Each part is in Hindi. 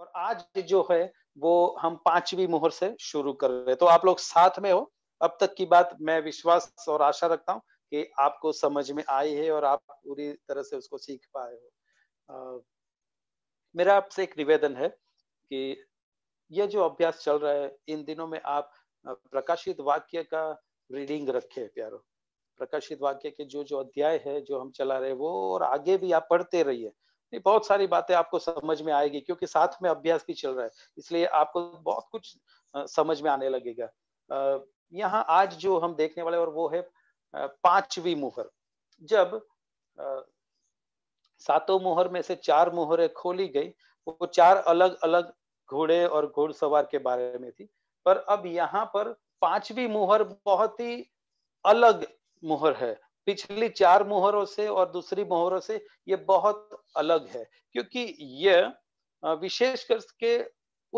और आज जो है वो हम पांचवी मुहर से शुरू कर रहे तो आप लोग साथ में हो अब तक की बात मैं विश्वास और आशा रखता हूँ कि आपको समझ में आई है और आप पूरी तरह से उसको सीख पाए हो मेरा आपसे एक निवेदन है कि यह जो अभ्यास चल रहा है इन दिनों में आप प्रकाशित वाक्य का रीडिंग रखे प्यारो प्रकाशित वाक्य के जो जो अध्याय है जो हम चला रहे हैं वो और आगे भी आप पढ़ते रहिए नहीं बहुत सारी बातें आपको समझ में आएगी क्योंकि साथ में अभ्यास भी चल रहा है इसलिए आपको बहुत कुछ समझ में आने लगेगा यहाँ आज जो हम देखने वाले और वो है पांचवी मुहर जब सातों मुहर में से चार मुहरें खोली गई वो चार अलग अलग घोड़े और घोड़सवार के बारे में थी पर अब यहाँ पर पांचवी मुहर बहुत ही अलग मुहर है पिछली चार मोहरों से और दूसरी मोहरों से ये बहुत अलग है क्योंकि यह विशेष करके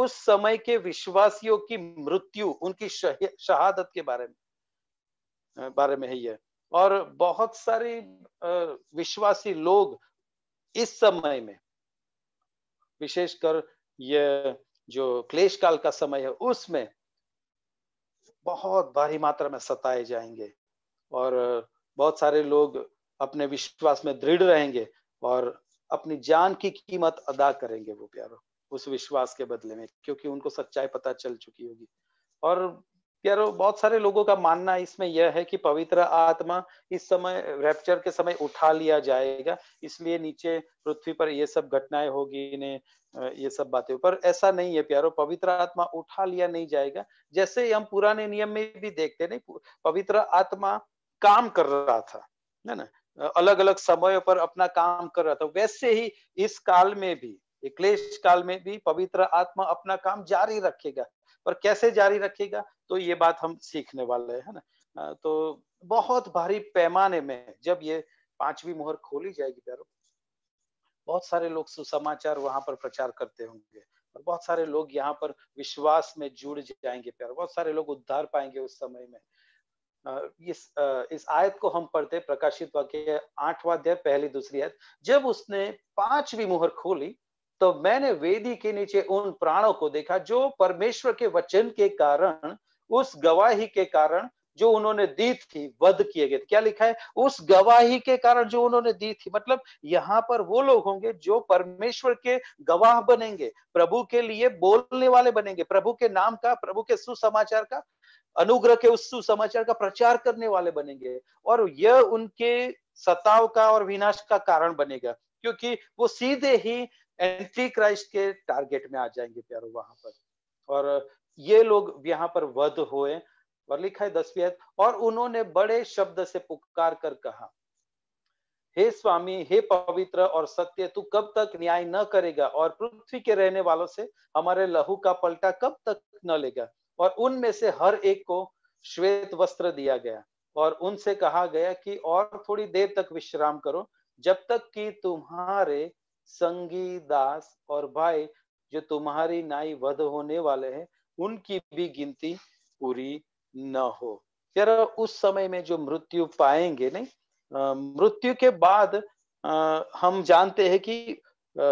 उस समय के विश्वासियों की मृत्यु उनकी शहादत के बारे में बारे में है यह और बहुत सारे विश्वासी लोग इस समय में विशेषकर यह जो क्लेश काल का समय है उसमें बहुत भारी मात्रा में सताए जाएंगे और बहुत सारे लोग अपने विश्वास में दृढ़ रहेंगे और अपनी जान की कीमत अदा करेंगे वो प्यारो उस विश्वास के बदले में क्योंकि उनको सच्चाई पता चल चुकी होगी और प्यारो बहुत सारे लोगों का मानना इसमें यह है कि पवित्र आत्मा इस समय रैप्चर के समय उठा लिया जाएगा इसलिए नीचे पृथ्वी पर ये सब घटनाएं होगी ने ये सब बातें पर ऐसा नहीं है प्यारो पवित्र आत्मा उठा लिया नहीं जाएगा जैसे हम पुराने नियम में भी देखते नहीं पवित्र आत्मा काम कर रहा था है ना अलग अलग समय पर अपना काम कर रहा था वैसे ही इस काल में भी क्लेश काल में भी पवित्र आत्मा अपना काम जारी रखेगा पर कैसे जारी रखेगा तो ये बात हम सीखने वाले हैं ना तो बहुत भारी पैमाने में जब ये पांचवी मोहर खोली जाएगी प्यारो बहुत सारे लोग सुसमाचार वहां पर प्रचार करते होंगे और बहुत सारे लोग यहाँ पर विश्वास में जुड़ जाएंगे प्यारो बहुत सारे लोग उद्धार पाएंगे उस समय में इस इस आयत को हम पढ़ते प्रकाशित वाक्य आठवा अध्याय पहली दूसरी आयत जब उसने पांचवी मुहर खोली तो मैंने वेदी के नीचे उन प्राणों को देखा जो परमेश्वर के वचन के कारण उस गवाही के कारण जो उन्होंने दी थी वध किए गए क्या लिखा है उस गवाही के कारण जो उन्होंने दी थी मतलब यहाँ पर वो लोग होंगे जो परमेश्वर के गवाह बनेंगे प्रभु के लिए बोलने वाले बनेंगे प्रभु के नाम का प्रभु के सुसमाचार का अनुग्रह के उस सुसमाचार का प्रचार करने वाले बनेंगे और यह उनके सताव का और विनाश का कारण बनेगा क्योंकि वो सीधे ही एंटी क्राइस्ट के टारगेट में आ जाएंगे प्यारो वहां पर और ये लोग यहाँ पर वध हुए और लिखा है दसवीं और उन्होंने बड़े शब्द से पुकार कर कहा हे स्वामी हे पवित्र और सत्य तू कब तक न्याय न करेगा और पृथ्वी के रहने वालों से हमारे लहू का पलटा कब तक न लेगा और उनमें से हर एक को श्वेत वस्त्र दिया गया और उनसे कहा गया कि और थोड़ी देर तक विश्राम करो जब तक कि तुम्हारे संगी दास और भाई जो तुम्हारी नाई वध होने वाले हैं उनकी भी गिनती पूरी न हो यार उस समय में जो मृत्यु पाएंगे नहीं मृत्यु के बाद आ, हम जानते हैं कि आ,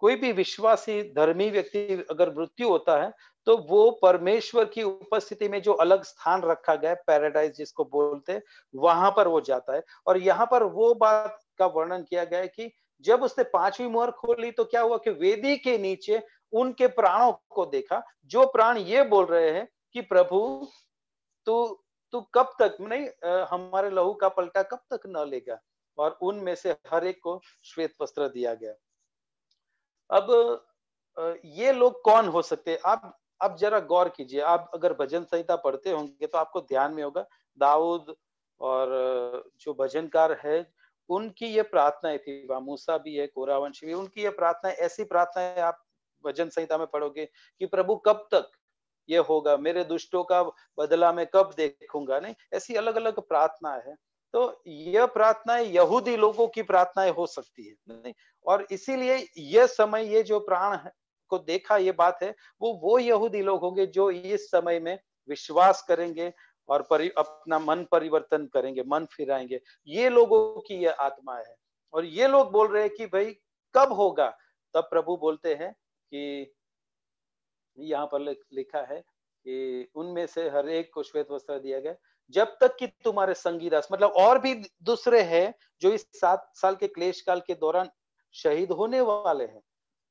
कोई भी विश्वासी धर्मी व्यक्ति अगर मृत्यु होता है तो वो परमेश्वर की उपस्थिति में जो अलग स्थान रखा गया पैराडाइज जिसको बोलते हैं वहां पर वो जाता है और यहाँ पर वो बात का वर्णन किया गया है कि जब उसने पांचवी मोहर खोली तो क्या हुआ कि वेदी के नीचे उनके प्राणों को देखा जो प्राण ये बोल रहे हैं कि प्रभु तू तू कब तक नहीं हमारे लहू का पलटा कब तक न लेगा और उनमें से हर एक को श्वेत वस्त्र दिया गया अब ये लोग कौन हो सकते आप अब जरा गौर कीजिए आप अगर भजन संहिता पढ़ते होंगे तो आपको ध्यान में होगा दाऊद और जो भजनकार है उनकी ये प्रार्थनाएं थी वामूसा भी है कोरावंश भी उनकी ये प्रार्थना ऐसी प्रार्थनाएं आप भजन संहिता में पढ़ोगे कि प्रभु कब तक ये होगा मेरे दुष्टों का बदला मैं कब देखूंगा नहीं ऐसी अलग अलग प्रार्थना है तो यह प्रार्थनाएं यहूदी लोगों की प्रार्थनाएं हो सकती है नहीं और इसीलिए यह समय ये जो प्राण है को देखा ये बात है वो वो यहूदी लोग होंगे जो इस समय में विश्वास करेंगे और परि, अपना मन परिवर्तन करेंगे मन फिराएंगे ये लोगों की ये आत्मा है और ये लोग बोल रहे हैं कि भाई कब होगा तब प्रभु बोलते हैं कि यहाँ पर लिखा है कि उनमें से हर एक को श्वेत वस्त्र दिया गया जब तक कि तुम्हारे संगी दास मतलब और भी दूसरे हैं जो इस सात साल के क्लेश काल के दौरान शहीद होने वाले हैं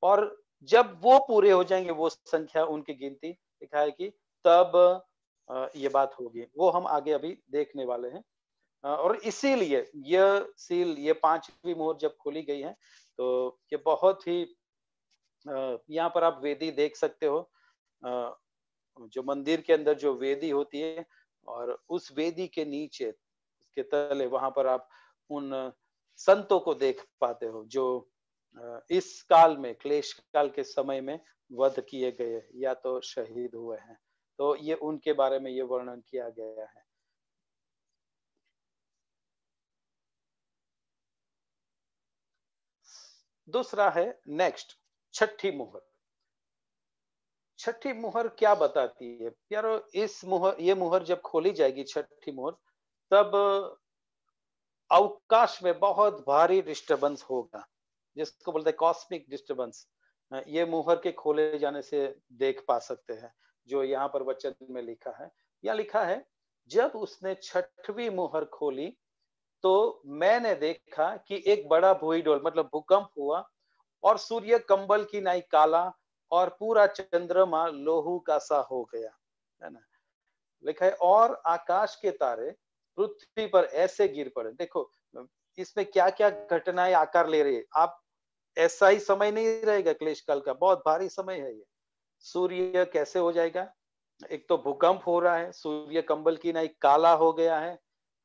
और जब वो पूरे हो जाएंगे वो संख्या उनकी गिनती दिखाएगी कि तब ये बात होगी वो हम आगे अभी देखने वाले हैं और इसीलिए यह सील ये पांचवी मोहर जब खोली गई है तो ये बहुत ही यहाँ पर आप वेदी देख सकते हो जो मंदिर के अंदर जो वेदी होती है और उस वेदी के नीचे उसके तले वहां पर आप उन संतों को देख पाते हो जो इस काल में क्लेश काल के समय में वध किए गए या तो शहीद हुए हैं तो ये उनके बारे में ये वर्णन किया गया है दूसरा है नेक्स्ट छठी मुहर छठी मुहर क्या बताती है यारो इस मुहर ये मुहर जब खोली जाएगी छठी मुहर तब अवकाश में बहुत भारी डिस्टरबेंस होगा जिसको बोलते हैं कॉस्मिक डिस्टर्बेंस ये मुहर के खोले जाने से देख पा सकते हैं जो यहाँ पर वचन में लिखा है या लिखा है जब उसने छठवीं मुहर खोली तो मैंने देखा कि एक बड़ा भूईडोल मतलब भूकंप हुआ और सूर्य कंबल की नाई काला और पूरा चंद्रमा लोहू का सा हो गया है ना लिखा है और आकाश के तारे पृथ्वी पर ऐसे गिर पड़े देखो इसमें क्या क्या घटनाएं आकार ले रही है आप ऐसा ही समय नहीं रहेगा क्लेश काल का बहुत भारी समय है ये सूर्य कैसे हो जाएगा एक तो भूकंप हो रहा है सूर्य कंबल की नाई काला हो गया है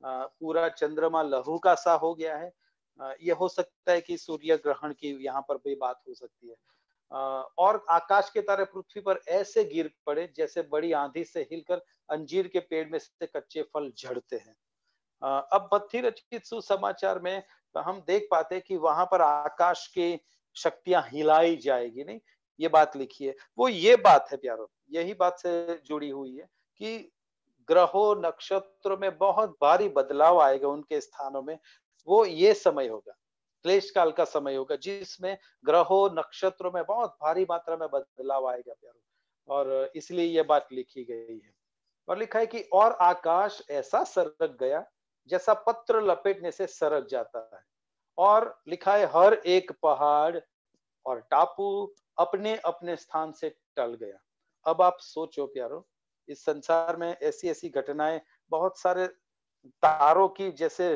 पूरा चंद्रमा लहू का सा हो गया है यह हो सकता है कि सूर्य ग्रहण की यहाँ पर भी बात हो सकती है और आकाश के तारे पृथ्वी पर ऐसे गिर पड़े जैसे बड़ी आंधी से हिलकर अंजीर के पेड़ में से कच्चे फल झड़ते हैं अब बत्थी रचित सुसमाचार में तो हम देख पाते कि वहां पर आकाश की शक्तियां हिलाई जाएगी नहीं ये बात लिखी है वो ये बात है प्यारो यही बात से जुड़ी हुई है कि ग्रहों नक्षत्रों में बहुत भारी बदलाव आएगा उनके स्थानों में वो ये समय होगा क्लेश काल का समय होगा जिसमें ग्रहों नक्षत्रों में बहुत भारी मात्रा में बदलाव आएगा प्यारो और इसलिए ये बात लिखी गई है और लिखा है कि और आकाश ऐसा सरक गया जैसा पत्र लपेटने से सरक जाता है और लिखा है हर एक पहाड़ और टापू अपने अपने स्थान से टल गया अब आप सोचो प्यारो इस संसार में ऐसी ऐसी घटनाएं बहुत सारे तारों की जैसे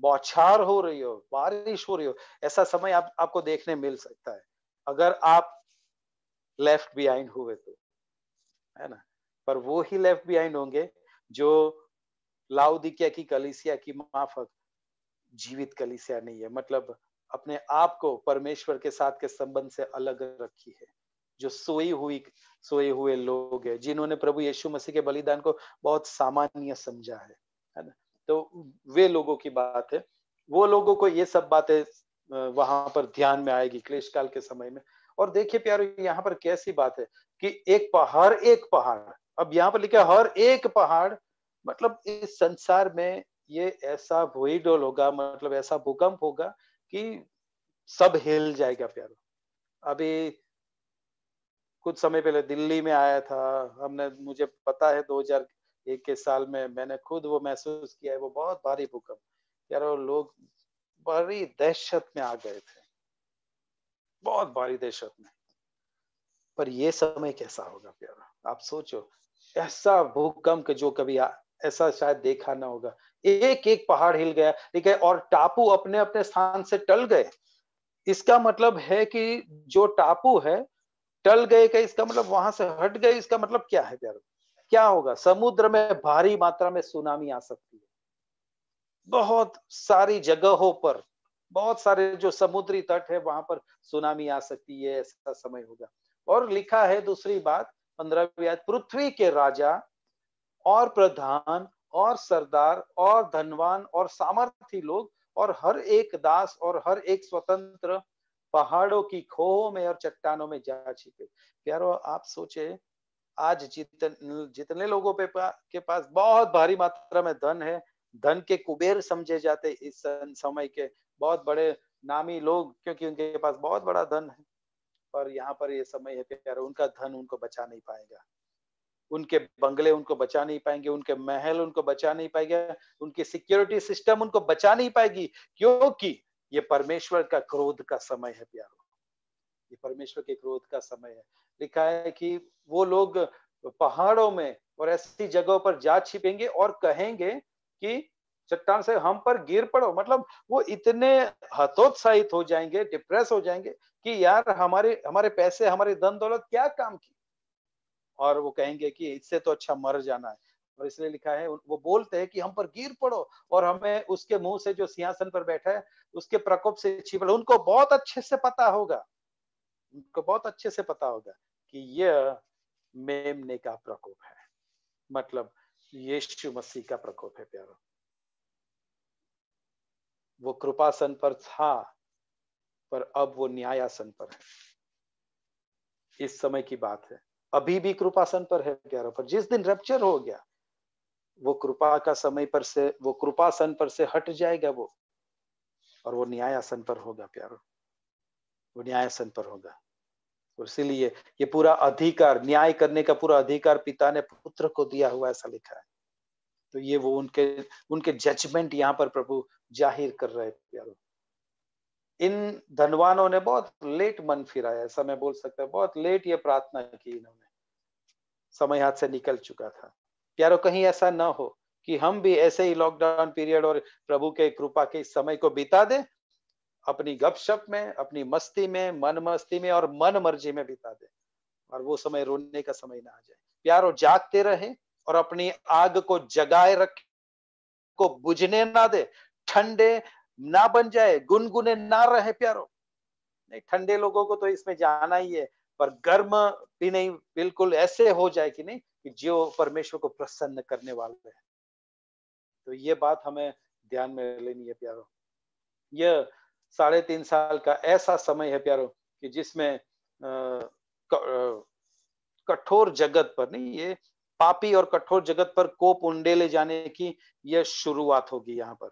बौछार हो रही हो बारिश हो रही हो ऐसा समय आप आपको देखने मिल सकता है अगर आप लेफ्ट बिहाइंड हुए तो है ना पर वो ही लेफ्ट बिहाइंड होंगे जो लाउदिकिया की कलिसिया की माफक जीवित कलिसिया नहीं है मतलब अपने आप को परमेश्वर के साथ के संबंध से अलग रखी है जो सोई हुई सोए हुए लोग हैं जिन्होंने प्रभु यीशु मसीह के बलिदान को बहुत सामान्य समझा है है ना तो वे लोगों की बात है वो लोगों को ये सब बातें वहां पर ध्यान में आएगी क्लेश काल के समय में और देखिए प्यारो यहाँ पर कैसी बात है कि एक हर एक पहाड़ अब यहाँ पर लिखा हर एक पहाड़ मतलब इस संसार में ये ऐसा भूईडोल होगा मतलब ऐसा भूकंप होगा कि सब हिल जाएगा प्यारो अभी कुछ समय पहले दिल्ली में आया था हमने मुझे पता है 2001 के साल में मैंने खुद वो महसूस किया है वो बहुत भारी भूकंप प्यारो लोग बड़ी दहशत में आ गए थे बहुत भारी दहशत में पर यह समय कैसा होगा प्यारा आप सोचो ऐसा भूकंप जो कभी ऐसा शायद देखा ना होगा एक एक पहाड़ हिल गया ठीक है और टापू अपने अपने स्थान से टल गए इसका मतलब है कि जो टापू है टल गए का इसका मतलब वहां से हट गए इसका मतलब क्या है प्यारो क्या होगा समुद्र में भारी मात्रा में सुनामी आ सकती है बहुत सारी जगहों पर बहुत सारे जो समुद्री तट है वहां पर सुनामी आ सकती है ऐसा समय होगा और लिखा है दूसरी बात पंद्रह पृथ्वी के राजा और प्रधान और सरदार और धनवान और सामर्थी लोग और हर एक दास और हर एक स्वतंत्र पहाड़ों की खोहों में और चट्टानों में जा छिपे प्यारो आप सोचे आज जितन, जितने लोगों पे पा, के पास बहुत भारी मात्रा में धन है धन के कुबेर समझे जाते इस समय के बहुत बड़े नामी लोग क्योंकि उनके पास बहुत बड़ा धन है पर यहाँ पर ये समय है प्यारो उनका धन उनको बचा नहीं पाएगा उनके बंगले उनको बचा नहीं पाएंगे उनके महल उनको बचा नहीं पाएंगे उनकी सिक्योरिटी सिस्टम उनको बचा नहीं पाएगी क्योंकि ये परमेश्वर का क्रोध का समय है प्यारो ये परमेश्वर के क्रोध का समय है लिखा है कि वो लोग पहाड़ों में और ऐसी जगहों पर जा छिपेंगे और कहेंगे कि चट्टान से हम पर गिर पड़ो मतलब वो इतने हतोत्साहित हो जाएंगे डिप्रेस हो जाएंगे कि यार हमारे हमारे पैसे हमारे धन दौलत क्या काम की और वो कहेंगे कि इससे तो अच्छा मर जाना है और इसलिए लिखा है वो बोलते हैं कि हम पर गिर पड़ो और हमें उसके मुंह से जो सिंहासन पर बैठा है उसके प्रकोप से छिपड़ो उनको बहुत अच्छे से पता होगा उनको बहुत अच्छे से पता होगा कि यह मेमने का प्रकोप है मतलब यीशु मसीह का प्रकोप है प्यारो वो कृपासन पर था पर अब वो न्यायासन पर है इस समय की बात है अभी भी कृपासन पर है ग्यारह पर जिस दिन रेप्चर हो गया वो कृपा का समय पर से वो कृपासन पर से हट जाएगा वो और वो न्याय आसन पर होगा प्यारो वो न्याय आसन पर होगा इसीलिए ये पूरा अधिकार न्याय करने का पूरा अधिकार पिता ने पुत्र को दिया हुआ ऐसा लिखा है तो ये वो उनके उनके जजमेंट यहाँ पर प्रभु जाहिर कर रहे प्यारो इन धनवानों ने बहुत लेट मन फिराया ऐसा मैं बोल सकता हूँ बहुत लेट ये प्रार्थना की इन्होंने समय हाथ से निकल चुका था प्यारो कहीं ऐसा ना हो कि हम भी ऐसे ही लॉकडाउन पीरियड और प्रभु के कृपा के समय को बिता दें अपनी गपशप में अपनी मस्ती में मन मस्ती में और मन मर्जी में बिता दें और वो समय रोने का समय ना आ जाए प्यारो जागते रहे और अपनी आग को जगाए रख को बुझने ना दे ठंडे ना बन जाए गुनगुने ना रहे प्यारो नहीं ठंडे लोगों को तो इसमें जाना ही है पर गर्म भी नहीं बिल्कुल ऐसे हो जाए कि नहीं कि जो परमेश्वर को प्रसन्न करने वाले हैं तो ये बात हमें ध्यान में लेनी है प्यारो यह साढ़े तीन साल का ऐसा समय है प्यारो कि जिसमें कठोर जगत पर नहीं ये पापी और कठोर जगत पर कोप उंडेले जाने की यह शुरुआत होगी यहाँ पर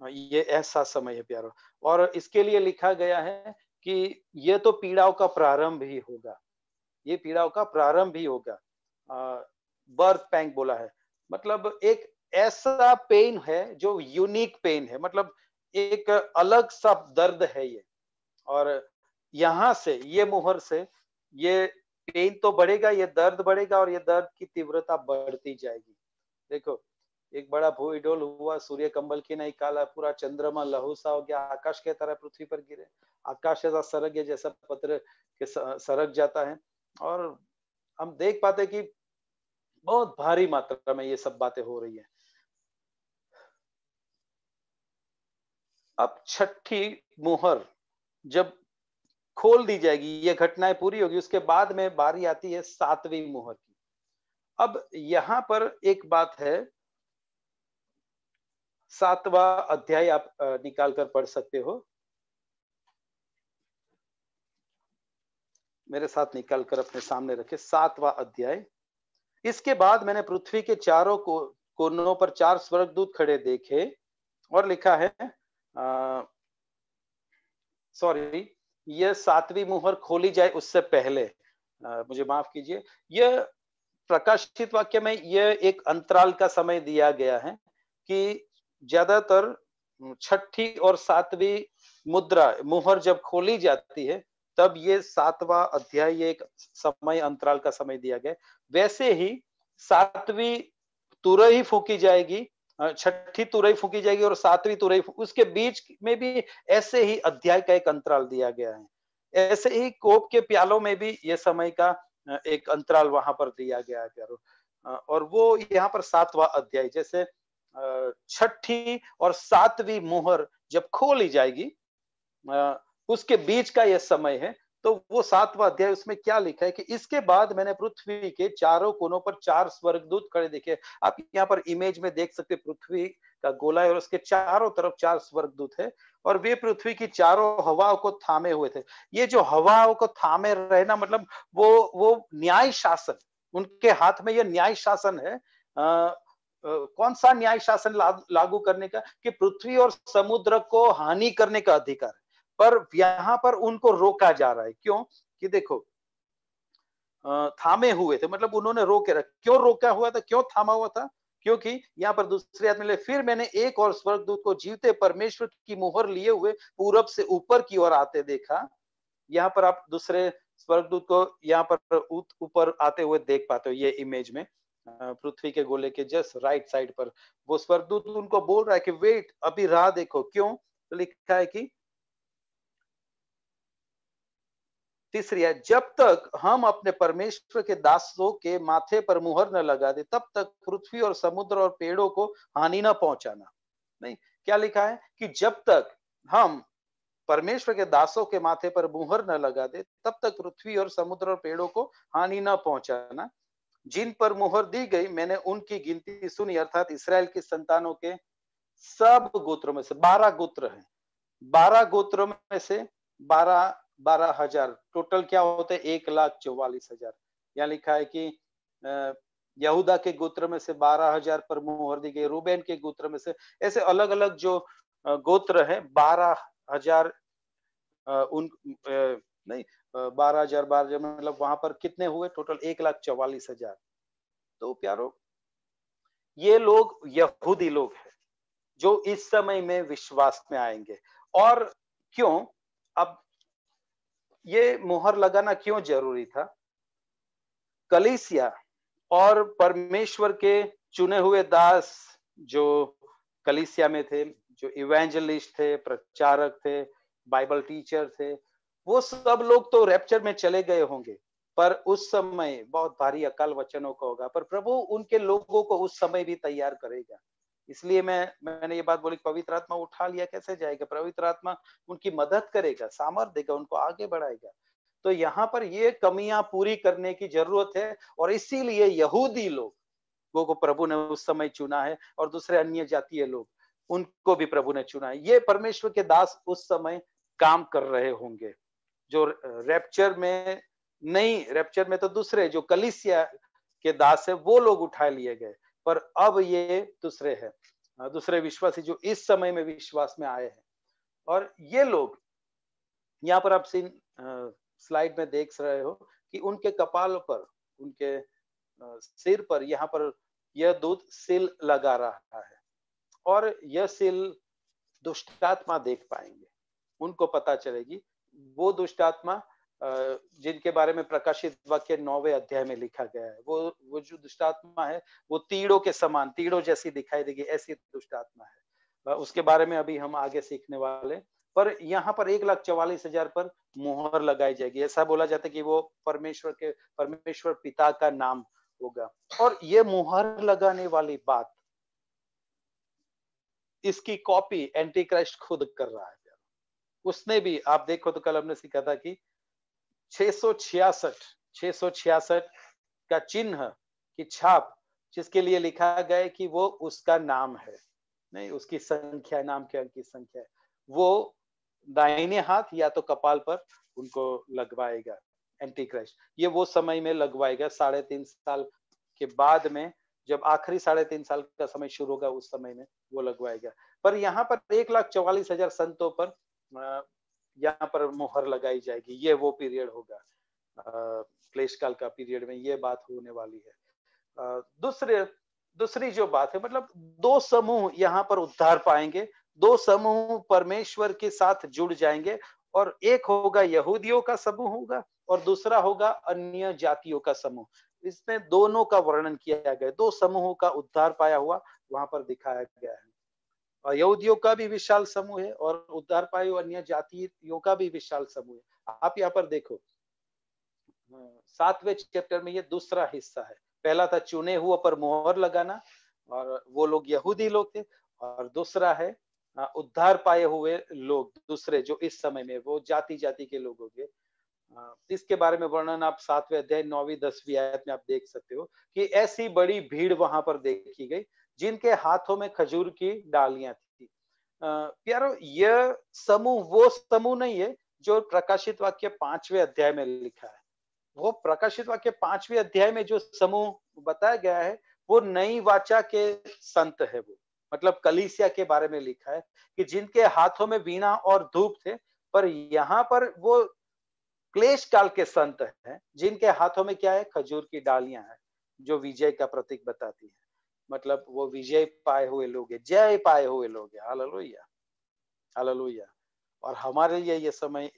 हाँ, ये ऐसा समय है प्यारो और इसके लिए लिखा गया है कि ये तो पीड़ाओं का प्रारंभ ही होगा ये पीड़ाओं का प्रारंभ ही होगा बर्थ पैंक बोला है मतलब एक ऐसा पेन है जो यूनिक पेन है मतलब एक अलग सा दर्द है ये और यहां से ये मुहर से ये पेन तो बढ़ेगा ये दर्द बढ़ेगा और ये दर्द की तीव्रता बढ़ती जाएगी देखो एक बड़ा भूडोल हुआ सूर्य कंबल की नहीं काला पूरा चंद्रमा लहू सा हो गया आकाश के तरह पृथ्वी पर गिरे आकाश ऐसा सरग है जैसा पत्र के सरग जाता है और हम देख पाते कि बहुत भारी मात्रा में ये सब बातें हो रही है अब छठी मुहर जब खोल दी जाएगी ये घटनाएं पूरी होगी उसके बाद में बारी आती है सातवीं मुहर की अब यहां पर एक बात है सातवा अध्याय आप निकाल कर पढ़ सकते हो मेरे साथ निकाल कर अपने सामने रखे सातवा अध्याय इसके बाद मैंने पृथ्वी के चारों को कोनों पर चार स्वर्गदूत खड़े देखे और लिखा है सॉरी यह सातवीं मुहर खोली जाए उससे पहले आ, मुझे माफ कीजिए यह प्रकाशित वाक्य में यह एक अंतराल का समय दिया गया है कि ज्यादातर छठी और सातवीं मुद्रा मुहर जब खोली जाती है तब ये सातवां अध्याय एक समय अंतराल का समय दिया गया वैसे ही सातवीं तुरही फूकी जाएगी छठी तुरई फूकी जाएगी और सातवीं तुरई उसके बीच में भी ऐसे ही अध्याय का एक अंतराल दिया गया है ऐसे ही कोप के प्यालों में भी ये समय का एक अंतराल वहां पर दिया गया है और वो यहाँ पर सातवां अध्याय जैसे छठी और सातवीं मोहर जब खोली जाएगी उसके बीच का यह समय है तो वो सातवा अध्याय उसमें क्या लिखा है कि इसके बाद मैंने पृथ्वी के चारों कोनों पर चार स्वर्गदूत खड़े देखे आप यहाँ पर इमेज में देख सकते पृथ्वी का गोला है और उसके चारों तरफ चार स्वर्गदूत है और वे पृथ्वी की चारों हवाओं को थामे हुए थे ये जो हवाओं को थामे रहना मतलब वो वो न्याय शासन उनके हाथ में यह न्याय शासन है अः कौन सा न्याय शासन ला, लागू करने का कि पृथ्वी और समुद्र को हानि करने का अधिकार पर यहां पर उनको रोका जा रहा है क्यों कि देखो थामे हुए थे मतलब उन्होंने रोके रख क्यों रोका हुआ था क्यों थामा हुआ था क्योंकि यहाँ पर दूसरे आदमी ले फिर मैंने एक और स्वर्गदूत को जीवते परमेश्वर की मोहर लिए हुए पूरब से ऊपर की ओर आते देखा यहाँ पर आप दूसरे स्वर्गदूत को यहाँ पर ऊपर आते हुए देख पाते हो ये इमेज में पृथ्वी के गोले के जस्ट राइट साइड पर वो स्वर्गदूत उनको बोल रहा है कि वेट अभी राह देखो क्यों तो लिखा है कि तीसरी है जब तक हम अपने परमेश्वर के दासों के माथे पर मुहर न लगा दे तब तक पृथ्वी और समुद्र और पेड़ों को हानि न पहुंचाना नहीं क्या लिखा है कि जब तक हम परमेश्वर के दासों के माथे पर मुहर न लगा दे तब तक पृथ्वी और समुद्र और पेड़ों को हानि न पहुंचाना जिन पर मोहर दी गई मैंने उनकी गिनती सुनी अर्थात इसराइल के संतानों के सब गोत्रों में से बारह गोत्र हैं बारह गोत्रों में से बारह बारह हजार टोटल क्या होते हैं एक लाख चौवालीस हजार यहाँ लिखा है कि यहूदा के गोत्र में से बारह हजार पर मोहर दी गई रूबेन के गोत्र में से ऐसे अलग अलग जो गोत्र है बारह हजार उन नहीं बारह हजार बारह हजार मतलब वहां पर कितने हुए टोटल एक लाख चौवालीस हजार तो प्यारो ये लोग यहूदी लोग हैं जो इस समय में विश्वास में आएंगे और क्यों अब ये मोहर लगाना क्यों जरूरी था कलिसिया और परमेश्वर के चुने हुए दास जो कलिसिया में थे जो इवेंजलिस्ट थे प्रचारक थे बाइबल टीचर थे वो सब लोग तो रैप्चर में चले गए होंगे पर उस समय बहुत भारी अकाल वचनों का होगा पर प्रभु उनके लोगों को उस समय भी तैयार करेगा इसलिए मैं मैंने ये बात बोली पवित्र आत्मा उठा लिया कैसे जाएगा पवित्र आत्मा उनकी मदद करेगा सामर्थ देगा उनको आगे बढ़ाएगा तो यहाँ पर ये कमियां पूरी करने की जरूरत है और इसीलिए यहूदी लोग को प्रभु ने उस समय चुना है और दूसरे अन्य जातीय लोग उनको भी प्रभु ने चुना है ये परमेश्वर के दास उस समय काम कर रहे होंगे जो रैप्चर में नहीं रैप्चर में तो दूसरे जो कलिसिया के दास है वो लोग उठा लिए गए पर अब ये दूसरे हैं दूसरे विश्वासी जो इस समय में विश्वास में आए हैं और ये लोग यहाँ पर आप सीन स्लाइड में देख रहे हो कि उनके कपाल पर उनके सिर पर यहाँ पर यह दूध सिल लगा रहा है और यह सिल दुष्टात्मा देख पाएंगे उनको पता चलेगी वो दुष्ट आत्मा जिनके बारे में प्रकाशित वाक्य नौवे अध्याय में लिखा गया है वो वो जो दुष्टात्मा है वो तीड़ों के समान तीड़ों जैसी दिखाई देगी ऐसी दुष्टात्मा है उसके बारे में अभी हम आगे सीखने वाले पर यहाँ पर एक लाख चौवालीस हजार पर मोहर लगाई जाएगी ऐसा बोला जाता है कि वो परमेश्वर के परमेश्वर पिता का नाम होगा और ये मोहर लगाने वाली बात इसकी कॉपी एंटी क्राइस्ट खुद कर रहा है उसने भी आप देखो तो कल हमने सीखा था कि 666 सौ छियासठ छियासठ का चिन्ह की छाप जिसके लिए लिखा गया कि वो उसका नाम है नहीं उसकी संख्या नाम के अंक की संख्या है वो दाहिने हाथ या तो कपाल पर उनको लगवाएगा एंटी क्राइस्ट ये वो समय में लगवाएगा साढ़े तीन साल के बाद में जब आखिरी साढ़े तीन साल का समय शुरू होगा उस समय में वो लगवाएगा पर यहाँ पर एक लाख चौवालीस हजार संतों पर यहाँ पर मोहर लगाई जाएगी ये वो पीरियड होगा क्लेश काल का पीरियड में ये बात होने वाली है दूसरे दूसरी जो बात है मतलब दो समूह यहाँ पर उद्धार पाएंगे दो समूह परमेश्वर के साथ जुड़ जाएंगे और एक होगा यहूदियों का समूह होगा और दूसरा होगा अन्य जातियों का समूह इसमें दोनों का वर्णन किया गया दो समूहों का उद्धार पाया हुआ वहां पर दिखाया गया है यहूदियों का भी विशाल समूह है और उद्धार पाए अन्य जातियों का भी विशाल समूह है आप यहाँ पर देखो सातवें चैप्टर में ये दूसरा हिस्सा है पहला था चुने हुआ पर मोहर लगाना और वो लोग यहूदी लोग थे और दूसरा है उद्धार पाए हुए लोग दूसरे जो इस समय में वो जाति जाति के लोग होंगे इसके बारे में वर्णन आप सातवें अध्याय नौवीं दसवीं आयत में आप देख सकते हो कि ऐसी बड़ी भीड़ वहां पर देखी गई जिनके हाथों में खजूर की डालियां थी प्यारो यह समूह वो समूह नहीं है जो प्रकाशित वाक्य पांचवे अध्याय में लिखा है वो प्रकाशित वाक्य पांचवे अध्याय में जो समूह बताया गया है वो नई वाचा के संत है वो मतलब कलीसिया के बारे में लिखा है कि जिनके हाथों में वीणा और धूप थे पर यहाँ पर वो क्लेश काल के संत हैं जिनके हाथों में क्या है खजूर की डालियां हैं जो विजय का प्रतीक बताती है मतलब वो विजय पाए हुए लोग है जय पाए हुए लोग है हालेलुया हालेलुया और हमारे लिए ये समय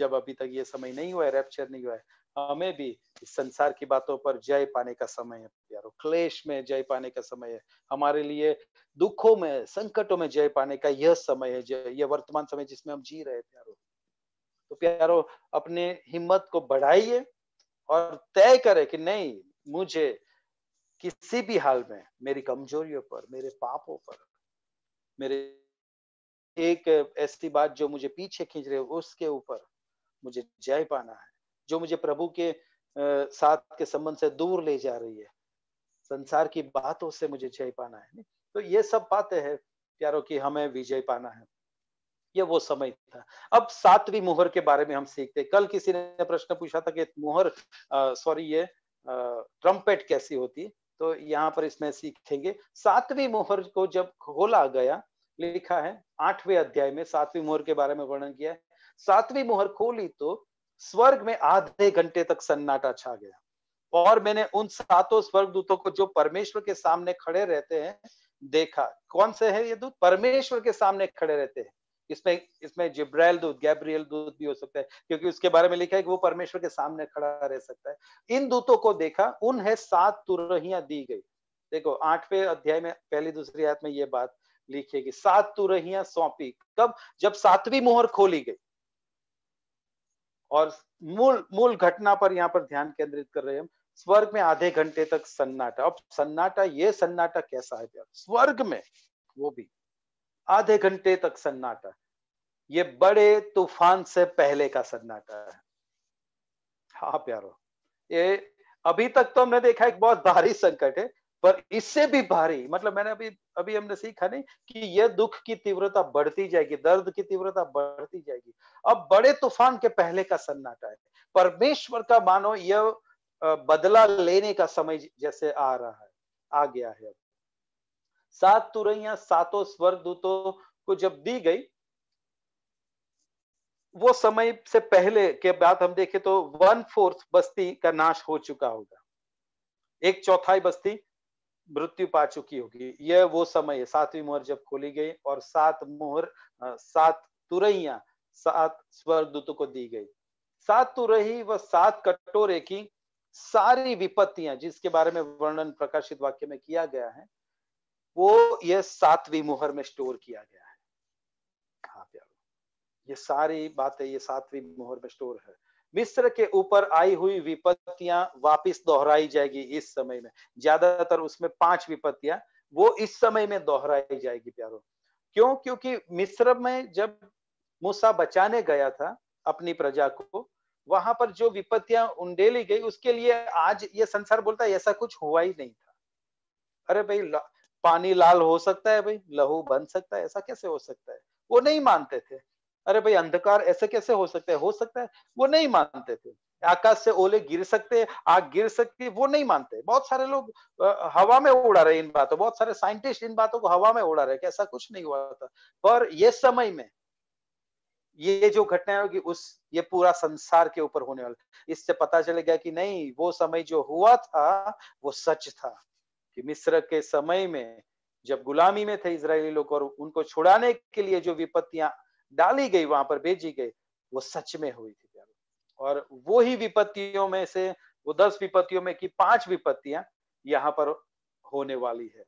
जब अभी तक ये समय नहीं हुआ है रैप्चर नहीं हुआ है हमें भी इस संसार की बातों पर जय पाने का समय है प्यारो क्लेश में जय पाने का समय है हमारे लिए दुखों में संकटों में जय पाने का यह समय है यह वर्तमान समय जिसमें हम जी रहे प्यारो तो प्यारो अपने हिम्मत को बढ़ाइए और तय करें कि नहीं मुझे किसी भी हाल में मेरी कमजोरियों पर मेरे पापों पर मेरे एक ऐसी बात जो मुझे पीछे खींच रही है उसके ऊपर मुझे जय पाना है जो मुझे प्रभु के साथ के संबंध से दूर ले जा रही है संसार की बातों से मुझे जय पाना है तो ये सब बातें हैं प्यारों की हमें विजय पाना है ये वो समय था अब सातवीं मुहर के बारे में हम सीखते कल किसी ने प्रश्न पूछा था कि मुहर सॉरी ये ट्रम्पेट कैसी होती तो यहाँ पर इसमें सीखेंगे सातवीं मोहर को जब खोला गया लिखा है आठवें अध्याय में सातवीं मोहर के बारे में वर्णन किया है सातवीं मोहर खोली तो स्वर्ग में आधे घंटे तक सन्नाटा छा गया और मैंने उन सातों स्वर्ग दूतों को जो परमेश्वर के सामने खड़े रहते हैं देखा कौन से है ये दूत परमेश्वर के सामने खड़े रहते हैं इसमें इसमें जिब्राइल दूत गैब्रियल दूत भी हो सकता है क्योंकि उसके बारे में लिखा है कि वो परमेश्वर के सामने खड़ा रह सकता है इन दूतों को देखा उन्हें सात तुरहियां दी गई देखो आठवें अध्याय में पहली दूसरी आयत में ये बात लिखी सात तुरहियां सौंपी कब जब सातवीं मोहर खोली गई और मूल मूल घटना पर यहाँ पर ध्यान केंद्रित कर रहे हैं हम स्वर्ग में आधे घंटे तक सन्नाटा अब सन्नाटा ये सन्नाटा कैसा है स्वर्ग में वो भी आधे घंटे तक सन्नाटा ये बड़े तूफान से पहले का सन्नाटा है हा प्यारो ये अभी तक तो हमने देखा एक बहुत भारी संकट है पर इससे भी भारी मतलब मैंने अभी अभी हमने सीखा नहीं कि यह दुख की तीव्रता बढ़ती जाएगी दर्द की तीव्रता बढ़ती जाएगी अब बड़े तूफान के पहले का सन्नाटा है परमेश्वर का मानो यह बदला लेने का समय जैसे आ रहा है आ गया है अब सात तुरैया सातों स्वर दूतों को जब दी गई वो समय से पहले के बाद हम देखें तो वन फोर्थ बस्ती का नाश हो चुका होगा एक चौथाई बस्ती मृत्यु पा चुकी होगी यह वो समय है सातवीं मोहर जब खोली गई और सात मोहर सात तुरैया सात स्वर्गदूतों को दी गई सात तुरही व सात कटोरे की सारी विपत्तियां जिसके बारे में वर्णन प्रकाशित वाक्य में किया गया है वो ये सातवीं मुहर में स्टोर किया गया है हाँ प्यारो ये सारी बातें ये सातवीं मुहर में स्टोर है मिस्र के ऊपर आई हुई विपत्तियां वापिस दोहराई जाएगी इस समय में ज्यादातर उसमें पांच विपत्तियां वो इस समय में दोहराई जाएगी प्यारो क्यों क्योंकि मिस्र में जब मूसा बचाने गया था अपनी प्रजा को वहां पर जो विपत्तियां उंडेली गई उसके लिए आज ये संसार बोलता है ऐसा कुछ हुआ ही नहीं था अरे भाई पानी लाल हो सकता है भाई लहू बन सकता है ऐसा कैसे हो सकता है वो नहीं मानते थे अरे भाई अंधकार ऐसे कैसे हो सकता है हो सकता है वो नहीं मानते थे आकाश से ओले गिर सकते आग गिर सकती वो नहीं मानते बहुत सारे लोग हवा में उड़ा रहे इन बातों बहुत सारे साइंटिस्ट इन बातों को हवा में उड़ा रहे कि ऐसा कुछ नहीं हुआ था पर ये समय में ये जो घटनाएं होगी उस ये पूरा संसार के ऊपर होने वाला इससे पता गया कि नहीं वो समय जो हुआ था वो सच था कि मिस्र के समय में जब गुलामी में थे इसराइली लोग और उनको छुड़ाने के लिए जो विपत्तियां डाली गई वहां पर भेजी गई वो सच में हुई थी और वो ही विपत्तियों में से वो दस विपत्तियों में की पांच विपत्तियां यहाँ पर होने वाली है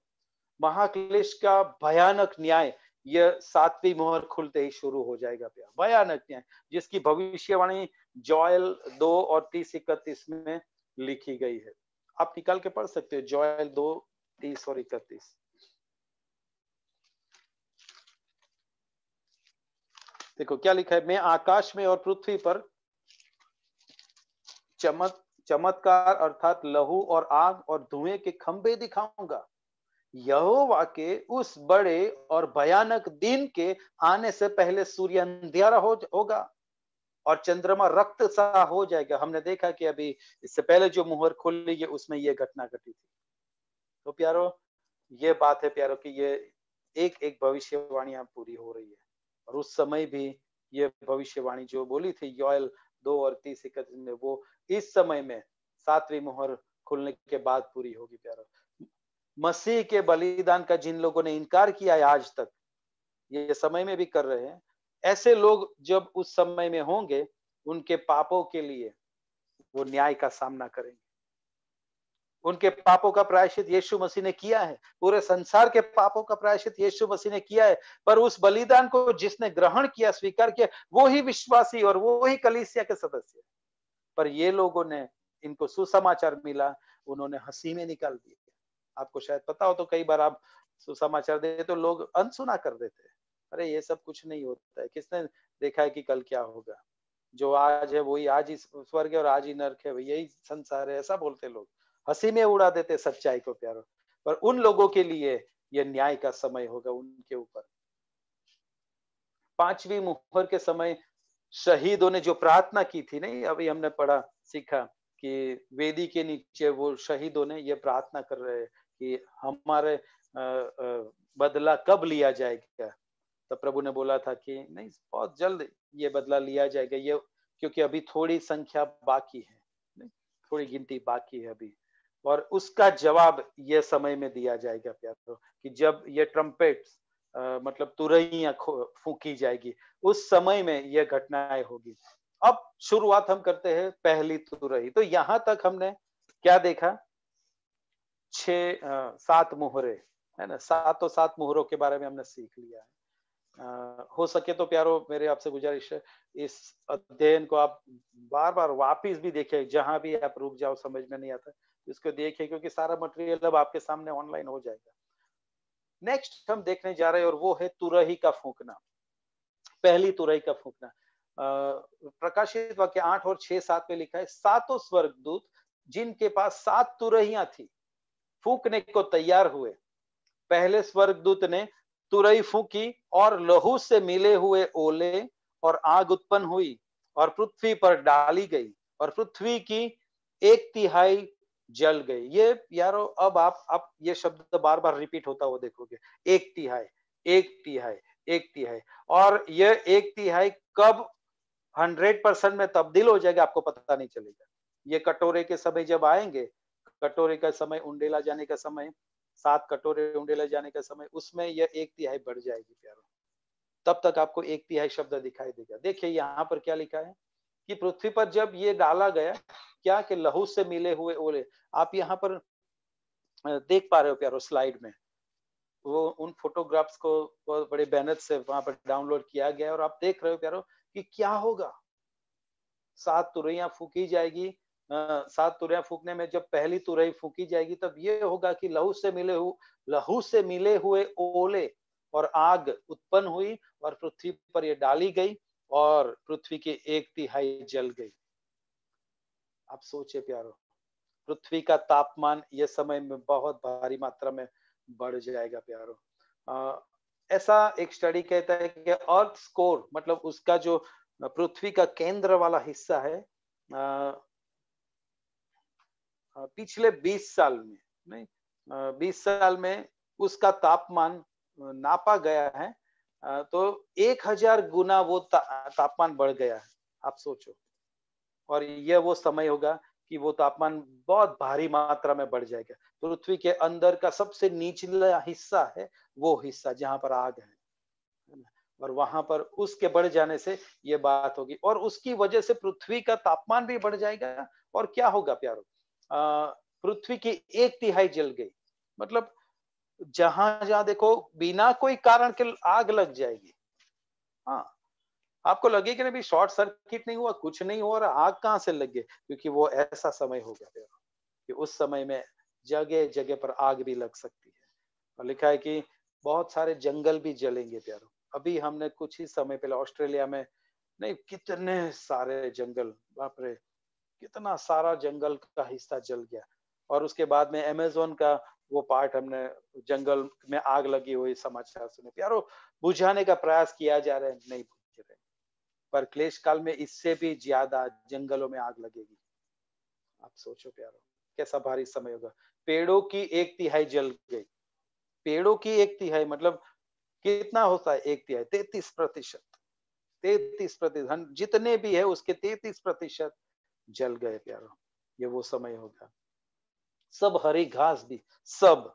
महाक्लेश का भयानक न्याय यह सातवीं मोहर खुलते ही शुरू हो जाएगा प्यार भयानक न्याय जिसकी भविष्यवाणी जॉयल दो और तीस इकतीस में लिखी गई है आप निकाल के पढ़ सकते हो जॉयल दो तीस और इकतीस देखो क्या लिखा है मैं आकाश में और पृथ्वी पर चमक चमत्कार अर्थात लहू और आग और धुएं के खंभे दिखाऊंगा यहोवा के उस बड़े और भयानक दिन के आने से पहले सूर्य अंधेरा हो होगा और चंद्रमा रक्त सा हो जाएगा हमने देखा कि अभी इससे पहले जो मुहर खुली है उसमें ये घटना घटी थी तो प्यारो ये बात है प्यारो कि ये एक एक भविष्यवाणियां पूरी हो रही है और उस समय भी ये भविष्यवाणी जो बोली थी योयल दो और तीस इकतीस में वो इस समय में सातवीं मोहर खुलने के बाद पूरी होगी प्यारो मसीह के बलिदान का जिन लोगों ने इनकार किया है आज तक ये समय में भी कर रहे हैं ऐसे लोग जब उस समय में होंगे उनके पापों के लिए वो न्याय का सामना करेंगे उनके पापों का प्रायश्चित यीशु मसीह ने किया है पूरे संसार के पापों का प्रायश्चित यीशु मसीह ने किया है पर उस बलिदान को जिसने ग्रहण किया स्वीकार किया वो ही विश्वासी और वो ही कलिसिया के सदस्य पर ये लोगों ने इनको सुसमाचार मिला उन्होंने हंसी में निकाल दिया आपको शायद पता हो तो कई बार आप सुसमाचार दे तो लोग अनसुना कर देते हैं अरे ये सब कुछ नहीं होता है किसने देखा है कि कल क्या होगा जो आज है वही आज ही स्वर्ग और आज ही नर्क है यही संसार है ऐसा बोलते लोग हंसी में उड़ा देते सच्चाई को प्यारो पर उन लोगों के लिए यह न्याय का समय होगा उनके ऊपर पांचवी मुहर के समय शहीदों ने जो प्रार्थना की थी नहीं अभी हमने पढ़ा सीखा कि वेदी के नीचे वो शहीदों ने ये प्रार्थना कर रहे कि हमारे बदला कब लिया जाएगा तो प्रभु ने बोला था कि नहीं बहुत जल्द ये बदला लिया जाएगा ये क्योंकि अभी थोड़ी संख्या बाकी है थोड़ी गिनती बाकी है अभी और उसका जवाब ये समय में दिया जाएगा प्यारो कि जब ये ट्रम्पेट मतलब तुरैया फूकी जाएगी उस समय में ये घटनाएं होगी अब शुरुआत हम करते हैं पहली तुरही तो यहां तक हमने क्या देखा छ सात मुहरे है ना सातों सात मुहरों के बारे में हमने सीख लिया है हो सके तो प्यारो मेरे आपसे गुजारिश है इस अध्ययन को आप बार बार वापिस भी देखे जहां भी आप रुक जाओ समझ में नहीं आता इसको देखिए क्योंकि सारा मटेरियल अब आपके सामने ऑनलाइन हो जाएगा नेक्स्ट हम देखने जा रहे हैं और वो है तुरही का फूकना पहली तुरही का फूकना प्रकाशित वाक्य आठ और छह सात में लिखा है सातों स्वर्गदूत जिनके पास सात तुरहियां थी फूकने को तैयार हुए पहले स्वर्गदूत ने तुरई फूकी और लहू से मिले हुए ओले और आग उत्पन्न हुई और पृथ्वी पर डाली गई और पृथ्वी की एक तिहाई जल गई ये यारो अब आप आप ये शब्द बार बार रिपीट होता हुआ देखोगे एक तिहाई एक तिहाई एक तिहाई और यह एक तिहाई कब हंड्रेड परसेंट में तब्दील हो जाएगा आपको पता नहीं चलेगा ये कटोरे के समय जब आएंगे कटोरे का समय उंडेला जाने का समय सात कटोरे उंडेला जाने का समय उसमें यह एक तिहाई बढ़ जाएगी प्यारो तब तक आपको एक तिहाई शब्द दिखाई देगा देखिए यहाँ पर क्या लिखा है कि पृथ्वी पर जब ये डाला गया क्या के लहू से मिले हुए ओले आप यहाँ पर देख पा रहे हो प्यारो स्लाइड में वो उन फोटोग्राफ्स को बहुत बड़े बैनर से वहां पर डाउनलोड किया गया और आप देख रहे हो प्यारो कि क्या होगा सात तुरैया फूकी जाएगी सात तुरैया फूकने में जब पहली तुरई फूकी जाएगी तब ये होगा कि लहू से मिले हु लहू से मिले हुए ओले और आग उत्पन्न हुई और पृथ्वी पर ये डाली गई और पृथ्वी की एक तिहाई जल गई आप सोचे प्यारो पृथ्वी का तापमान यह समय में बहुत भारी मात्रा में बढ़ जाएगा प्यारो ऐसा एक स्टडी कहता है कि अर्थ स्कोर मतलब उसका जो पृथ्वी का केंद्र वाला हिस्सा है हाँ, पिछले 20 साल में नहीं 20 साल में उसका तापमान नापा गया है तो 1000 गुना वो ता, तापमान बढ़ गया है आप सोचो और यह वो समय होगा कि वो तापमान बहुत भारी मात्रा में बढ़ जाएगा पृथ्वी के अंदर का सबसे निचला हिस्सा है वो हिस्सा जहां पर आग है और वहां पर उसके बढ़ जाने से ये बात होगी और उसकी वजह से पृथ्वी का तापमान भी बढ़ जाएगा और क्या होगा प्यारों पृथ्वी की एक तिहाई जल गई मतलब जहां जहां देखो बिना कोई कारण के आग लग जाएगी हाँ आपको लगे कि नहीं शॉर्ट सर्किट नहीं हुआ कुछ नहीं हुआ और आग कहां से लग गई क्योंकि वो ऐसा समय हो गया कि उस समय में जगह जगह पर आग भी लग सकती है और लिखा है कि बहुत सारे जंगल भी जलेंगे प्यारो अभी हमने कुछ ही समय पहले ऑस्ट्रेलिया में नहीं कितने सारे जंगल बाप रे कितना सारा जंगल का हिस्सा जल गया और उसके बाद में अमेजोन का वो पार्ट हमने जंगल में आग लगी हुई समाचार सुने प्यारो बुझाने का प्रयास किया जा रहा है नहीं बुझ रहे पर क्लेश काल में इससे भी ज्यादा जंगलों में आग लगेगी आप सोचो प्यारो कैसा भारी समय होगा पेड़ों की एक तिहाई जल गई पेड़ों की एक तिहाई मतलब कितना होता है एक तिहाई तैतीस प्रतिशत तैतीस प्रतिशत जितने भी है उसके तैतीस प्रतिशत जल गए प्यारो ये वो समय होगा सब हरी घास भी सब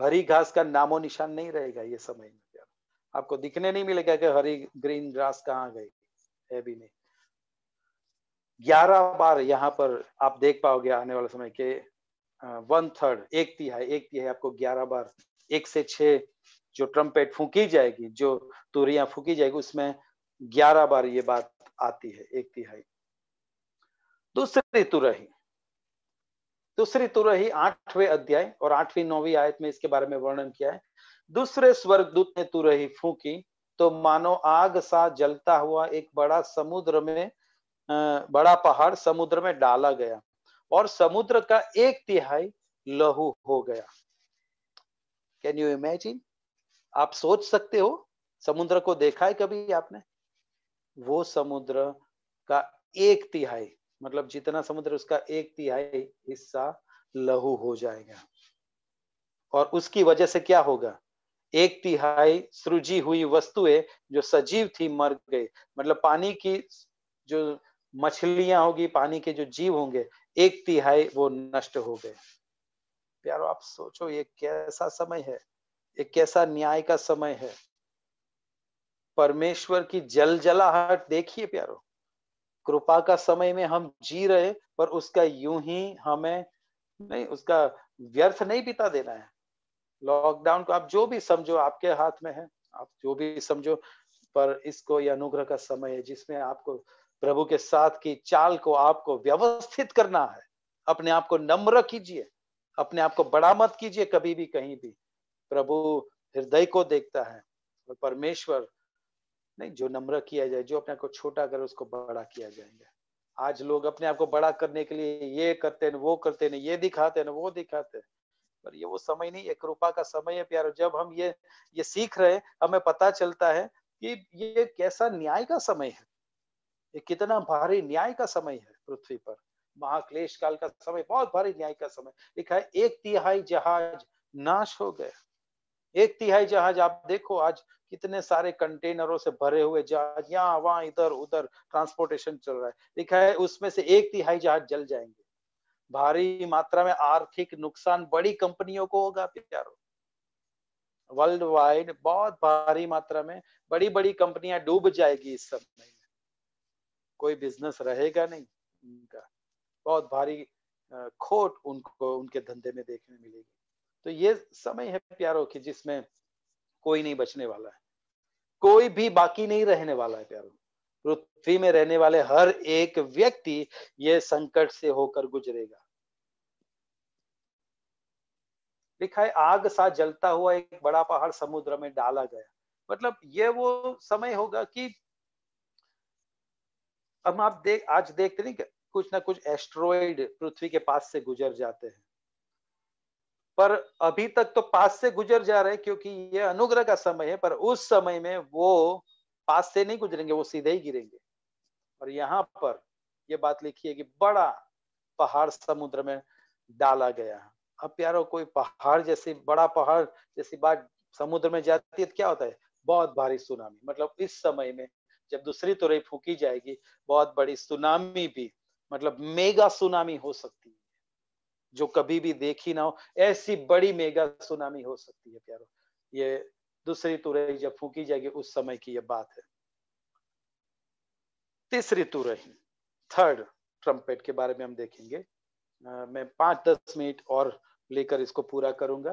हरी घास का नामो निशान नहीं रहेगा ये समय में प्यारो आपको दिखने नहीं मिलेगा कि हरी ग्रीन घास कहाँ गई है भी नहीं ग्यारह बार यहाँ पर आप देख पाओगे आने वाले समय के वन थर्ड एक तिहाई एक तिहाई आपको ग्यारह बार एक से छ जो ट्रम्पेट फूकी जाएगी जो तुरिया फूकी जाएगी उसमें ग्यारह बार ये बात आती है एक तिहाई दूसरी तुरही दूसरी तुरही आठवें अध्याय और आठवीं नौवीं आयत में इसके बारे में वर्णन किया है दूसरे दूत ने तुरही फूकी तो मानो आग सा जलता हुआ एक बड़ा समुद्र में बड़ा पहाड़ समुद्र में डाला गया और समुद्र का एक तिहाई लहू हो गया कैन यू इमेजिन आप सोच सकते हो समुद्र को देखा है कभी आपने वो समुद्र का एक तिहाई मतलब जितना समुद्र उसका एक तिहाई हिस्सा लहू हो जाएगा और उसकी वजह से क्या होगा एक तिहाई सृजी हुई वस्तुएं जो सजीव थी मर गई मतलब पानी की जो मछलियां होगी पानी के जो जीव होंगे एक तिहाई वो नष्ट हो गए प्यारो आप सोचो ये कैसा समय है ये कैसा न्याय का समय है परमेश्वर की जल जलाहट देखिए प्यारो कृपा का समय में हम जी रहे पर उसका यूं ही हमें नहीं उसका व्यर्थ नहीं बिता देना है लॉकडाउन को आप जो भी समझो आपके हाथ में है आप जो भी समझो पर इसको यह अनुग्रह का समय है जिसमें आपको प्रभु के साथ की चाल को आपको व्यवस्थित करना है अपने आप को नम्र कीजिए अपने आप को बड़ा मत कीजिए कभी भी कहीं भी प्रभु हृदय को देखता है और परमेश्वर नहीं जो नम्र किया जाए जो अपने आप को छोटा करे उसको बड़ा किया जाएगा आज लोग अपने आप को बड़ा करने के लिए ये करते हैं वो करते हैं ये दिखाते हैं वो दिखाते हैं पर ये वो समय नहीं एक रूपा का समय है प्यारो जब हम ये ये सीख रहे हमें पता चलता है कि ये कैसा न्याय का समय है ये कितना भारी न्याय का समय है पृथ्वी पर महाक्लेश काल का समय बहुत भारी न्याय का समय लिखा है एक तिहाई जहाज नाश हो गया एक तिहाई जहाज आप देखो आज कितने सारे कंटेनरों से भरे हुए जहाज यहाँ वहां इधर उधर ट्रांसपोर्टेशन चल रहा है लिखा है उसमें से एक तिहाई जहाज जल जाएंगे भारी मात्रा में आर्थिक नुकसान बड़ी कंपनियों को होगा प्यारो वर्ल्ड वाइड बहुत भारी मात्रा में बड़ी बड़ी कंपनियां डूब जाएगी इस सब में कोई बिजनेस रहेगा नहीं उनका बहुत भारी खोट उनको उनके धंधे में देखने मिलेगी तो ये समय है प्यारों की जिसमें कोई नहीं बचने वाला है कोई भी बाकी नहीं रहने वाला है प्यारों पृथ्वी में रहने वाले हर एक व्यक्ति ये संकट से होकर गुजरेगा लिखा है आग सा जलता हुआ एक बड़ा पहाड़ समुद्र में डाला गया मतलब ये वो समय होगा कि हम आप देख आज देखते नहीं कुछ ना कुछ एस्ट्रॉइड पृथ्वी के पास से गुजर जाते हैं पर अभी तक तो पास से गुजर जा रहे क्योंकि ये अनुग्रह का समय है पर उस समय में वो पास से नहीं गुजरेंगे वो सीधे ही गिरेंगे और यहाँ पर ये बात लिखी है कि बड़ा पहाड़ समुद्र में डाला गया अब प्यारो कोई पहाड़ जैसी बड़ा पहाड़ जैसी बात समुद्र में जाती है तो क्या होता है बहुत भारी सुनामी मतलब इस समय में जब दूसरी तुरई फूकी जाएगी बहुत बड़ी सुनामी भी मतलब मेगा सुनामी हो सकती है जो कभी भी देखी ना हो ऐसी बड़ी मेगा सुनामी हो सकती है प्यारो ये दूसरी तुरही जब फूकी जाएगी उस समय की यह बात है तीसरी तुरही थर्ड ट्रम्पेट के बारे में हम देखेंगे आ, मैं पांच दस मिनट और लेकर इसको पूरा करूंगा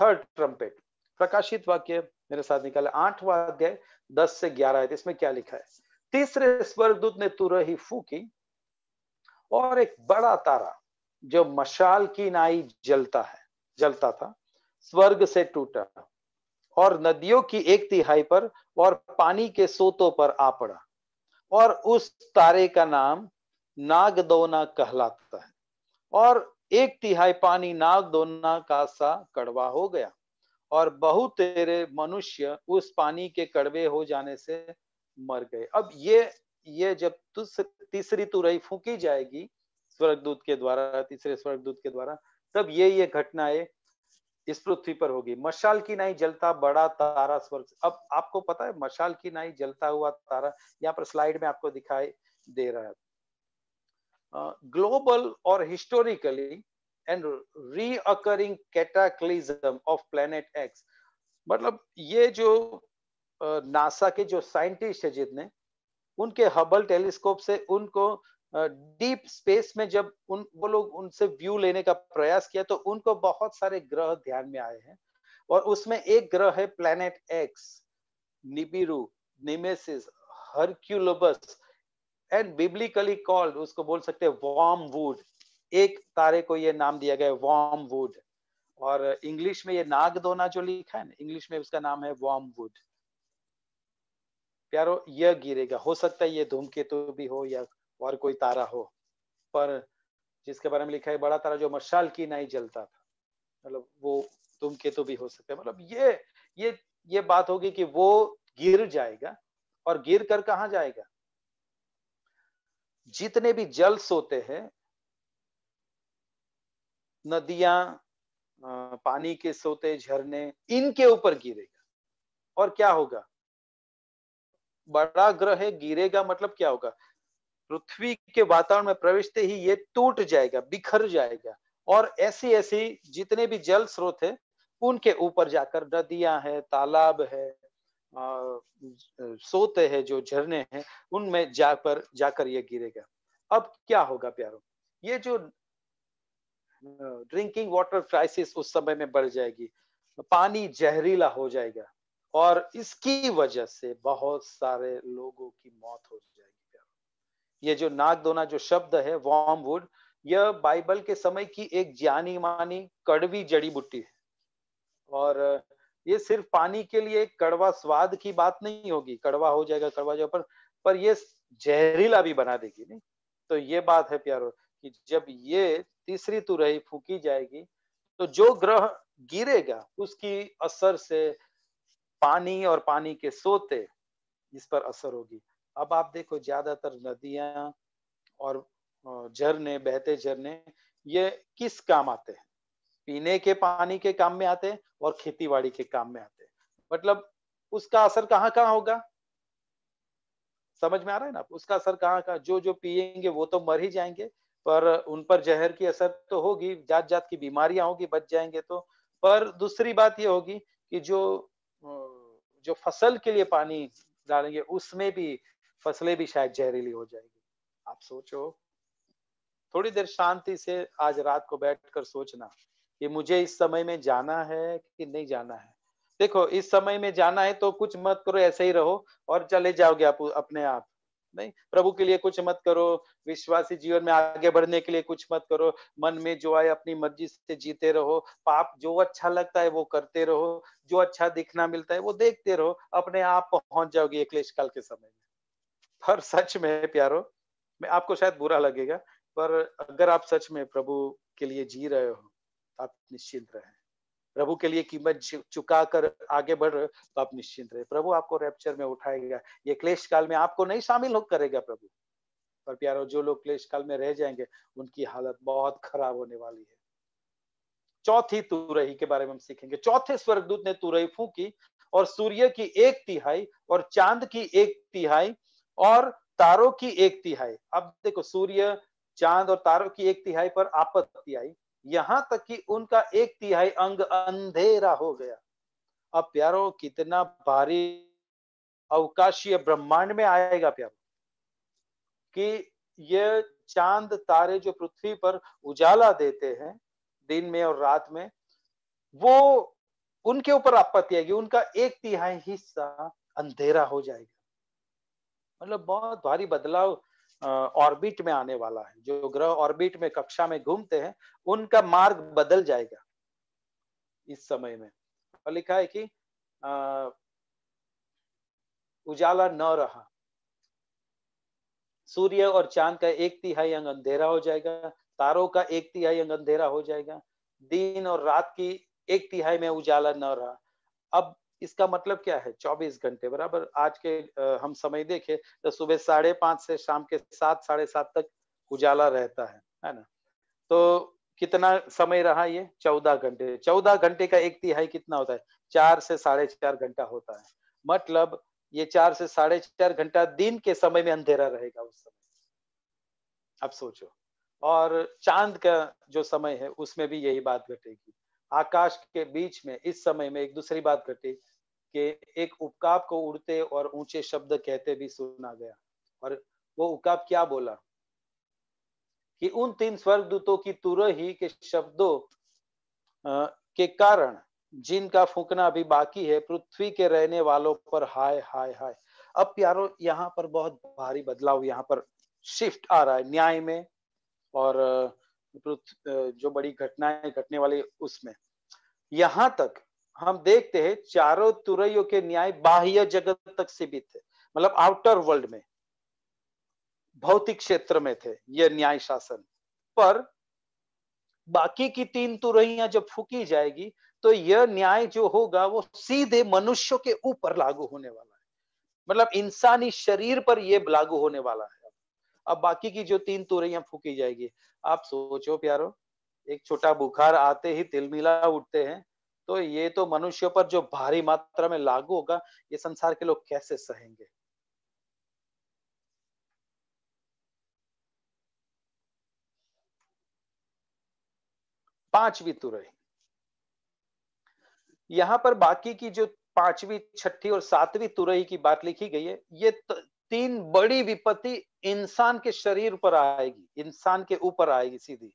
थर्ड ट्रम्पेट प्रकाशित वाक्य मेरे साथ निकाले आठवा अध्याय दस से ग्यारह है इसमें क्या लिखा है तीसरे स्वर्गदूत ने तुरही फूकी और एक बड़ा तारा जो मशाल की नाई जलता है जलता था स्वर्ग से टूटा और नदियों की एक तिहाई पर और पानी के सोतों पर आ पड़ा और उस तारे का नाम नागदोना कहलाता है और एक तिहाई पानी नागदोना का सा कड़वा हो गया और बहुत तेरे मनुष्य उस पानी के कड़वे हो जाने से मर गए अब ये ये जब तीसरी तुरई फूकी जाएगी स्वर्गदूत के द्वारा तीसरे स्वर्गदूत के द्वारा तब ये ये घटनाएं इस पृथ्वी पर होगी मशाल की नहीं जलता बड़ा तारा स्वर्ग अब आपको पता है मशाल की नहीं जलता हुआ तारा यहाँ पर स्लाइड में आपको दिखाई दे रहा है ग्लोबल और historically and recurring cataclysm of planet X मतलब ये जो नासा के जो साइंटिस्ट है जितने उनके हबल टेलीस्कोप से उनको डीप स्पेस में जब उन वो लोग उनसे व्यू लेने का प्रयास किया तो उनको बहुत सारे ग्रह ध्यान में आए हैं और उसमें एक ग्रह है planet X Nibiru Nemesis Hercolubus and biblically called उसको बोल सकते हैं वॉर्म वुड एक तारे को ये नाम दिया गया है वॉर्म वुड और इंग्लिश में ये नागदोना जो लिखा है ना इंग्लिश में उसका नाम है वॉर्म वुड प्यारो यह गिरेगा हो सकता है ये धूमकेतु भी हो या और कोई तारा हो पर जिसके बारे में लिखा है बड़ा तारा जो मशाल की नहीं जलता था मतलब वो तुम के तो भी हो सकते हैं मतलब ये ये ये बात होगी कि वो गिर जाएगा और गिर कर कहा जाएगा जितने भी जल सोते हैं नदियां पानी के सोते झरने इनके ऊपर गिरेगा और क्या होगा बड़ा ग्रह गिरेगा मतलब क्या होगा पृथ्वी के वातावरण में प्रवेशते ही ये टूट जाएगा बिखर जाएगा और ऐसी ऐसी जितने भी जल स्रोत है उनके ऊपर जाकर नदियां हैं तालाब है सोते हैं जो झरने हैं उनमें जाकर जाकर ये गिरेगा अब क्या होगा प्यारो ये जो ड्रिंकिंग वाटर क्राइसिस उस समय में बढ़ जाएगी पानी जहरीला हो जाएगा और इसकी वजह से बहुत सारे लोगों की मौत ये जो नाग धोना जो शब्द है वॉम वुड यह बाइबल के समय की एक जानी मानी कड़वी जड़ी बूटी है और ये सिर्फ पानी के लिए कड़वा स्वाद की बात नहीं होगी कड़वा हो जाएगा कड़वा जाएगा पर पर ये जहरीला भी बना देगी नहीं तो ये बात है प्यारो कि जब ये तीसरी तुरही फूकी जाएगी तो जो ग्रह गिरेगा उसकी असर से पानी और पानी के सोते इस पर असर होगी अब आप देखो ज्यादातर नदियां और झरने बहते झरने ये किस काम आते हैं पीने के पानी के काम में आते हैं और खेतीबाड़ी के काम में आते हैं मतलब उसका असर कहाँ कहाँ होगा समझ में आ रहा है ना उसका असर कहाँ कहाँ जो जो पिएंगे वो तो मर ही जाएंगे पर उन पर जहर की असर तो होगी जात जात की बीमारियां होगी बच जाएंगे तो पर दूसरी बात ये होगी कि जो जो फसल के लिए पानी डालेंगे उसमें भी फसलें भी शायद जहरीली हो जाएगी आप सोचो थोड़ी देर शांति से आज रात को बैठकर सोचना कि मुझे इस समय में जाना है कि नहीं जाना है देखो इस समय में जाना है तो कुछ मत करो ऐसे ही रहो और चले जाओगे आप अपने आप नहीं प्रभु के लिए कुछ मत करो विश्वासी जीवन में आगे बढ़ने के लिए कुछ मत करो मन में जो आए अपनी मर्जी से जीते रहो पाप जो अच्छा लगता है वो करते रहो जो अच्छा दिखना मिलता है वो देखते रहो अपने आप पहुंच जाओगे क्लेश काल के समय में और सच में प्यारो मैं आपको शायद बुरा लगेगा पर अगर आप सच में प्रभु के लिए जी रहे हो तो आप निश्चिंत रहे प्रभु के लिए कीमत चुका कर आगे बढ़ रहे हो तो आप निश्चिंत रहे प्रभु आपको रैप्चर में उठाएगा ये क्लेश काल में आपको नहीं शामिल हो करेगा प्रभु पर प्यारो जो लोग क्लेश काल में रह जाएंगे उनकी हालत बहुत खराब होने वाली है चौथी तुरही के बारे में हम सीखेंगे चौथे स्वर्गदूत ने तुरही फूकी और सूर्य की एक तिहाई और चांद की एक तिहाई और तारों की एक तिहाई अब देखो सूर्य चांद और तारों की एक तिहाई पर आपत्ति आई यहां तक कि उनका एक तिहाई अंग अंधेरा हो गया अब प्यारो कितना भारी अवकाशीय ब्रह्मांड में आएगा प्यारो कि ये चांद तारे जो पृथ्वी पर उजाला देते हैं दिन में और रात में वो उनके ऊपर आपत्ति आएगी उनका एक तिहाई हिस्सा अंधेरा हो जाएगा मतलब बहुत भारी बदलाव ऑर्बिट में आने वाला है जो ग्रह ऑर्बिट में कक्षा में घूमते हैं उनका मार्ग बदल जाएगा इस समय में और लिखा है कि आ, उजाला न रहा सूर्य और चांद का एक तिहाई अंग अंधेरा हो जाएगा तारों का एक तिहाई अंग अंधेरा हो जाएगा दिन और रात की एक तिहाई में उजाला न रहा अब इसका मतलब क्या है 24 घंटे बराबर आज के हम समय देखे तो सुबह साढ़े पांच से शाम के सात साढ़े सात तक उजाला रहता है है ना तो कितना समय रहा ये चौदह घंटे चौदह घंटे का एक तिहाई कितना होता है चार से साढ़े चार घंटा होता है मतलब ये चार से साढ़े चार घंटा दिन के समय में अंधेरा रहेगा उस समय आप सोचो और चांद का जो समय है उसमें भी यही बात घटेगी आकाश के बीच में इस समय में एक दूसरी बात घटी कि एक उपकाप को उड़ते और ऊंचे शब्द कहते भी सुना गया और वो उपकाप क्या बोला कि उन तीन स्वर्गदूतों की ही के शब्दों के कारण जिनका फूकना अभी बाकी है पृथ्वी के रहने वालों पर हाय हाय हाय अब प्यारो यहाँ पर बहुत भारी बदलाव यहाँ पर शिफ्ट आ रहा है न्याय में और जो बड़ी घटनाएं घटने वाली उसमें यहां तक हम देखते हैं चारों तुरैयों के न्याय बाह्य जगत तक सीमित थे मतलब आउटर वर्ल्ड में भौतिक क्षेत्र में थे यह न्याय शासन पर बाकी की तीन तुरैया जब फूकी जाएगी तो यह न्याय जो होगा वो सीधे मनुष्यों के ऊपर लागू होने वाला है मतलब इंसानी शरीर पर यह लागू होने वाला है अब बाकी की जो तीन तुरैया फूकी जाएगी आप सोचो प्यारो एक छोटा बुखार आते ही तिलमिला उठते हैं तो ये तो मनुष्यों पर जो भारी मात्रा में लागू होगा ये संसार के लोग कैसे सहेंगे पांचवी तुरई यहां पर बाकी की जो पांचवी छठी और सातवीं तुरई की बात लिखी गई है ये तीन बड़ी विपत्ति इंसान के शरीर पर आएगी इंसान के ऊपर आएगी सीधी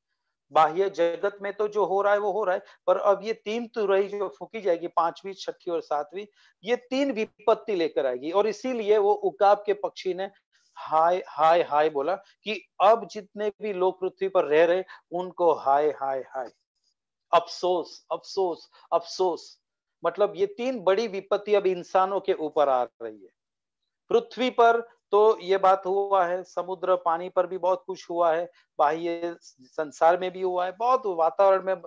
बाह्य जगत में तो जो हो रहा है वो हो रहा है पर अब ये तीन तुरही तो जो फूकी जाएगी पांचवी छठी और सातवीं ये तीन विपत्ति लेकर आएगी और इसीलिए वो उकाब के पक्षी ने हाय हाय हाय बोला कि अब जितने भी लोग पृथ्वी पर रह रहे उनको हाय हाय हाय अफसोस अफसोस अफसोस मतलब ये तीन बड़ी विपत्ति अब इंसानों के ऊपर आ रही है पृथ्वी पर तो ये बात हुआ है समुद्र पानी पर भी बहुत कुछ हुआ है बाह्य संसार में भी हुआ है बहुत वातावरण में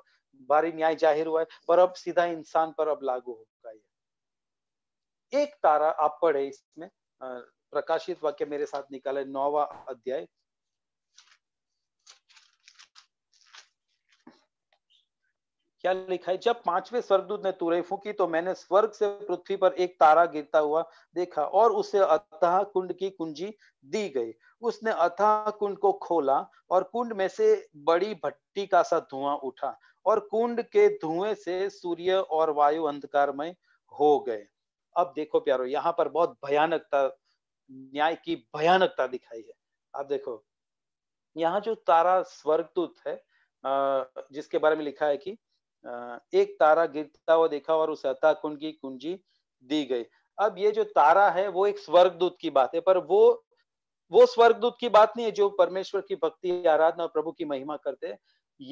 भारी न्याय जाहिर हुआ है पर अब सीधा इंसान पर अब लागू होगा ये एक तारा आप पढ़े इसमें प्रकाशित वाक्य मेरे साथ निकाले नौवा अध्याय क्या लिखा है जब पांचवें स्वर्गदूत ने तुरई फूकी तो मैंने स्वर्ग से पृथ्वी पर एक तारा गिरता हुआ देखा और उसे अतः कुंड की कुंजी दी गई उसने अथा कुंड को खोला और कुंड में से बड़ी भट्टी का सा धुआं उठा और कुंड के धुएं से सूर्य और वायु अंधकारमय हो गए अब देखो प्यारो यहाँ पर बहुत भयानकता न्याय की भयानकता दिखाई है आप देखो यहाँ जो तारा स्वर्गदूत है जिसके बारे में लिखा है कि एक तारा गिरता हुआ देखा और उस अता कुंड की कुंजी दी गई अब ये जो तारा है वो एक स्वर्गदूत की बात है पर वो वो स्वर्गदूत की बात नहीं है जो परमेश्वर की भक्ति आराधना और प्रभु की महिमा करते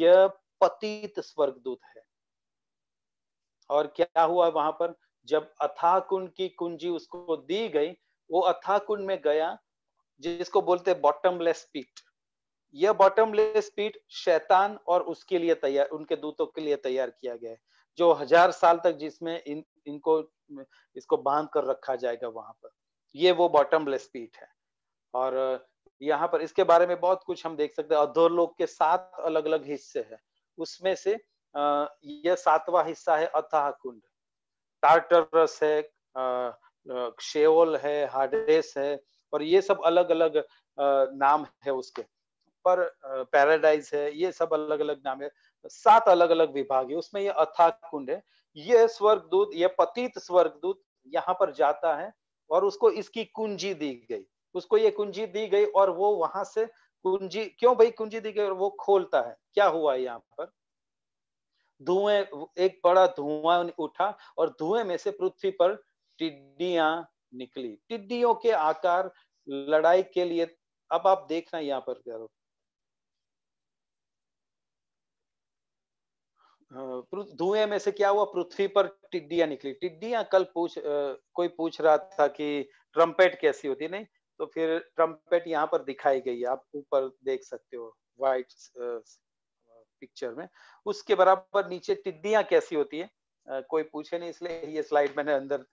यह पतित स्वर्गदूत है और क्या हुआ वहां पर जब अथा की कुंजी उसको दी गई वो अथा कुंड में गया जिसको बोलते बॉटमलेस पीट यह बॉटमलेस पीठ शैतान और उसके लिए तैयार उनके दूतों के लिए तैयार किया गया है जो हजार साल तक जिसमें इन इनको इसको बांध कर रखा जाएगा वहां पर ये वो बॉटमलेस पीठ है और यहाँ पर इसके बारे में बहुत कुछ हम देख सकते हैं अधोलोक के सात अलग अलग हिस्से है उसमें से यह सातवां हिस्सा है अथाह कुंड टार्टरस है शेओल है हाडेस है और ये सब अलग अलग नाम है उसके पर पैराडाइज है ये सब अलग अलग नाम है सात अलग अलग विभाग है उसमें ये अथा कुंड है ये दूत ये पतित दूत यहाँ पर जाता है और उसको इसकी कुंजी दी गई उसको ये कुंजी दी गई और वो वहां से कुंजी क्यों भाई कुंजी दी गई और वो खोलता है क्या हुआ यहाँ पर धुएं एक बड़ा धुआं उठा और धुएं में से पृथ्वी पर टिड्डियां निकली टिड्डियों के आकार लड़ाई के लिए अब आप देखना यहाँ पर करो हाँ, धुएं में से क्या हुआ पृथ्वी पर टिड्डियां निकली टिड्डियां कल पूछ कोई पूछ रहा था कि ट्रम्पेट कैसी होती नहीं तो फिर ट्रम्पेट यहाँ पर दिखाई गई आप ऊपर देख सकते हो व्हाइट पिक्चर में उसके बराबर नीचे टिड्डियां कैसी होती है कोई पूछे नहीं इसलिए ये स्लाइड मैंने अंदर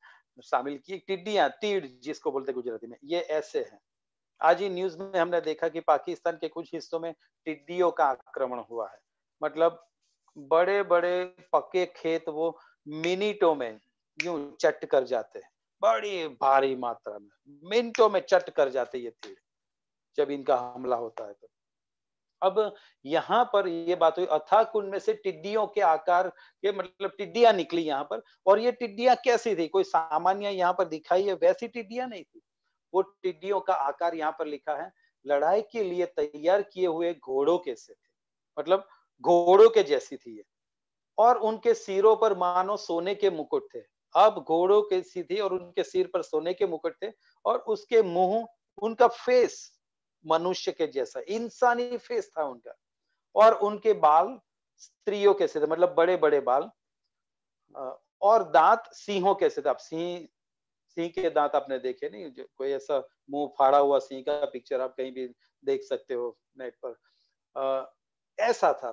शामिल की टिड्डियां तीड़ जिसको बोलते गुजराती में ये ऐसे है आज ही न्यूज में हमने देखा कि पाकिस्तान के कुछ हिस्सों में टिड्डियों का आक्रमण हुआ है मतलब बड़े बड़े पके खेत वो मिनटों में यूं चट कर जाते बड़ी भारी मात्रा में मिनटों में चट कर जाते ये कीड़े जब इनका हमला होता है तो अब यहाँ पर ये बात हुई कुंड में से टिड्डियों के आकार के मतलब टिड्डियां निकली यहाँ पर और ये टिड्डियां कैसी थी कोई सामान्य यहाँ पर दिखाई है वैसी टिड्डियां नहीं थी वो टिड्डियों का आकार यहाँ पर लिखा है लड़ाई के लिए तैयार किए हुए घोड़ों के से थे मतलब घोड़ों के जैसी थी और उनके सिरों पर मानो सोने के मुकुट थे अब घोड़ों के सी थी और उनके सिर पर सोने के मुकुट थे और उसके मुंह उनका फेस मनुष्य के जैसा इंसानी फेस था उनका और उनके बाल स्त्रियों कैसे थे मतलब बड़े बड़े बाल और दांत सिंहों कैसे थे आप सिंह सिंह के दांत आपने देखे नहीं कोई ऐसा मुंह फाड़ा हुआ सिंह का पिक्चर आप कहीं भी देख सकते हो नेट पर आ, ऐसा था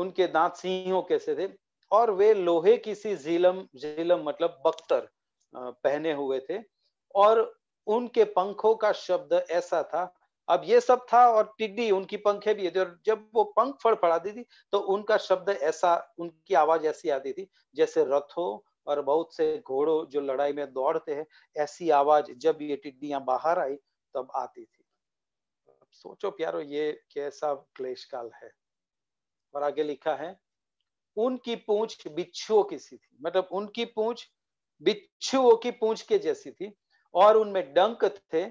उनके दांत सिंहों कैसे थे और वे लोहे की सी झीलम झीलम मतलब बख्तर पहने हुए थे और उनके पंखों का शब्द ऐसा था अब ये सब था और टिड्डी उनकी पंखे भी थे और जब वो पंख दी थी तो उनका शब्द ऐसा उनकी आवाज ऐसी आती थी जैसे रथों और बहुत से घोड़ों जो लड़ाई में दौड़ते हैं ऐसी आवाज जब ये टिड्डियां बाहर आई तब आती थी सोचो प्यारो ये कैसा क्लेश काल है और आगे लिखा है उनकी पूंछ बिच्छुओं की सी थी मतलब उनकी पूंछ बिच्छुओं की पूंछ के जैसी थी और उनमें डंक थे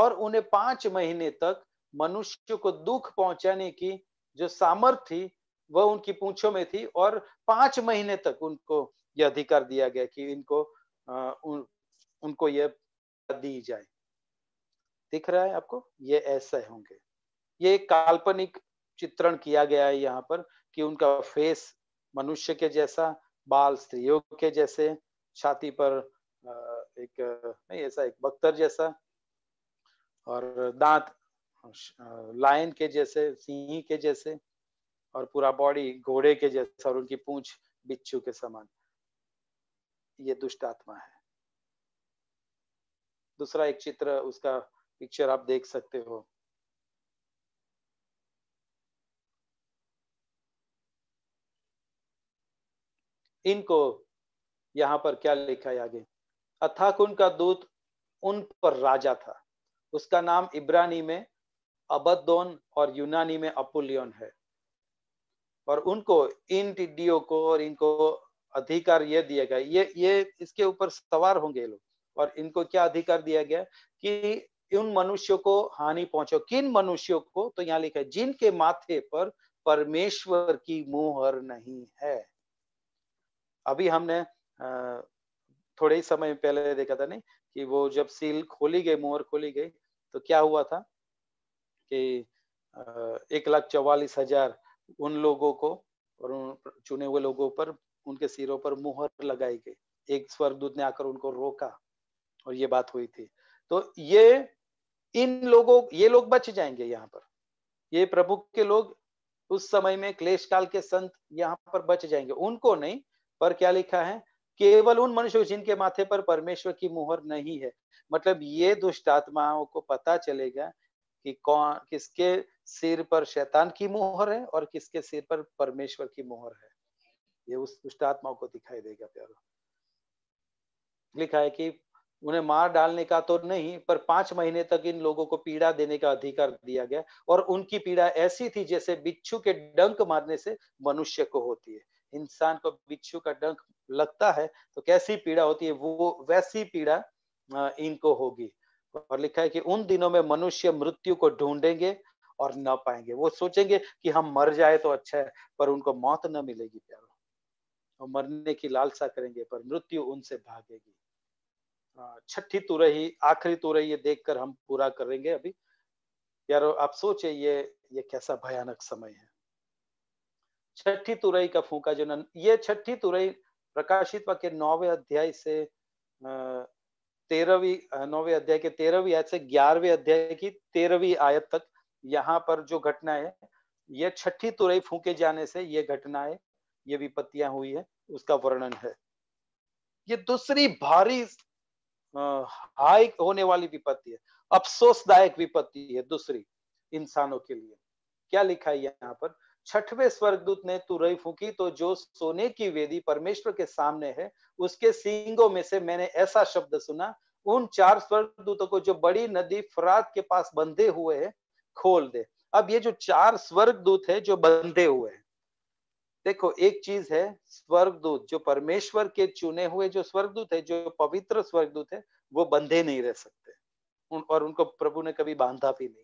और उन्हें पांच महीने तक मनुष्य को दुख पहुंचाने की जो सामर्थ्य थी वह उनकी पूंछों में थी और पांच महीने तक उनको यह अधिकार दिया गया कि इनको उन, उनको यह दी जाए दिख रहा है आपको ये ऐसे होंगे ये काल्पनिक चित्रण किया गया है यहाँ पर कि उनका फेस मनुष्य के जैसा बाल स्त्रियों के जैसे छाती पर एक नहीं ऐसा एक बख्तर जैसा और दांत लायन के जैसे सिंह के जैसे और पूरा बॉडी घोड़े के जैसा और उनकी पूंछ बिच्छू के समान ये दुष्ट आत्मा है दूसरा एक चित्र उसका पिक्चर आप देख सकते हो इनको यहाँ पर क्या लिखा है आगे अथाकुन का दूत उन पर राजा था उसका नाम इब्रानी में अबदोन और यूनानी में अपुलियन है और उनको इन टिड्डियों को और इनको अधिकार ये दिया गया ये ये इसके ऊपर सवार होंगे लोग और इनको क्या अधिकार दिया गया कि उन मनुष्यों को हानि पहुंचो किन मनुष्यों को तो यहाँ लिखा है जिनके माथे पर परमेश्वर की मुहर नहीं है अभी हमने थोड़े ही समय पहले देखा था नहीं कि वो जब सील खोली गई मोहर खोली गई तो क्या हुआ था कि एक लाख चौवालीस हजार उन लोगों को और उन चुने हुए लोगों पर उनके सिरों पर मुहर लगाई गई एक स्वर्गदूत ने आकर उनको रोका और ये बात हुई थी तो ये इन लोगों ये लोग बच जाएंगे यहाँ पर ये प्रभु के लोग उस समय में क्लेश काल के संत यहाँ पर बच जाएंगे उनको नहीं पर क्या लिखा है केवल उन मनुष्य जिनके माथे पर परमेश्वर की मुहर नहीं है मतलब ये दुष्ट आत्माओं को पता चलेगा कि कौन किसके सिर पर शैतान की मोहर है और किसके सिर पर परमेश्वर की मोहर है ये उस दुष्ट आत्माओं को दिखाई देगा प्यारो लिखा है कि उन्हें मार डालने का तो नहीं पर पांच महीने तक इन लोगों को पीड़ा देने का अधिकार दिया गया और उनकी पीड़ा ऐसी थी जैसे बिच्छू के डंक मारने से मनुष्य को होती है इंसान को बिच्छू का डंक लगता है तो कैसी पीड़ा होती है वो वैसी पीड़ा इनको होगी और लिखा है कि उन दिनों में मनुष्य मृत्यु को ढूंढेंगे और न पाएंगे वो सोचेंगे कि हम मर जाए तो अच्छा है पर उनको मौत न मिलेगी प्यारो और मरने की लालसा करेंगे पर मृत्यु उनसे भागेगी छठी तुरही आखिरी तुरही ये देखकर हम पूरा करेंगे अभी यारो आप सोचे ये ये कैसा भयानक समय है छठी तुरई का फूका जो ये छठी तुरई प्रकाशित के नौवे अध्याय से तेरहवीं नौवे अध्याय के तेरहवीं आयत से ग्यारहवीं अध्याय की तेरहवीं आयत तक यहाँ पर जो घटना है यह छठी तुरई फूके जाने से ये घटना है ये विपत्तियां हुई है उसका वर्णन है ये दूसरी भारी हाई होने वाली विपत्ति है अफसोसदायक विपत्ति है दूसरी इंसानों के लिए क्या लिखा है यहाँ पर छठवें स्वर्गदूत ने तुरई फूकी तो जो सोने की वेदी परमेश्वर के सामने है उसके सींगों में से मैंने ऐसा शब्द सुना उन चार स्वर्गदूतों को जो बड़ी नदी फरात के पास बंधे हुए है खोल दे अब ये जो चार स्वर्गदूत है जो बंधे हुए हैं देखो एक चीज है स्वर्गदूत जो परमेश्वर के चुने हुए जो स्वर्गदूत है जो पवित्र स्वर्गदूत है वो बंधे नहीं रह सकते उन, और उनको प्रभु ने कभी बांधा भी नहीं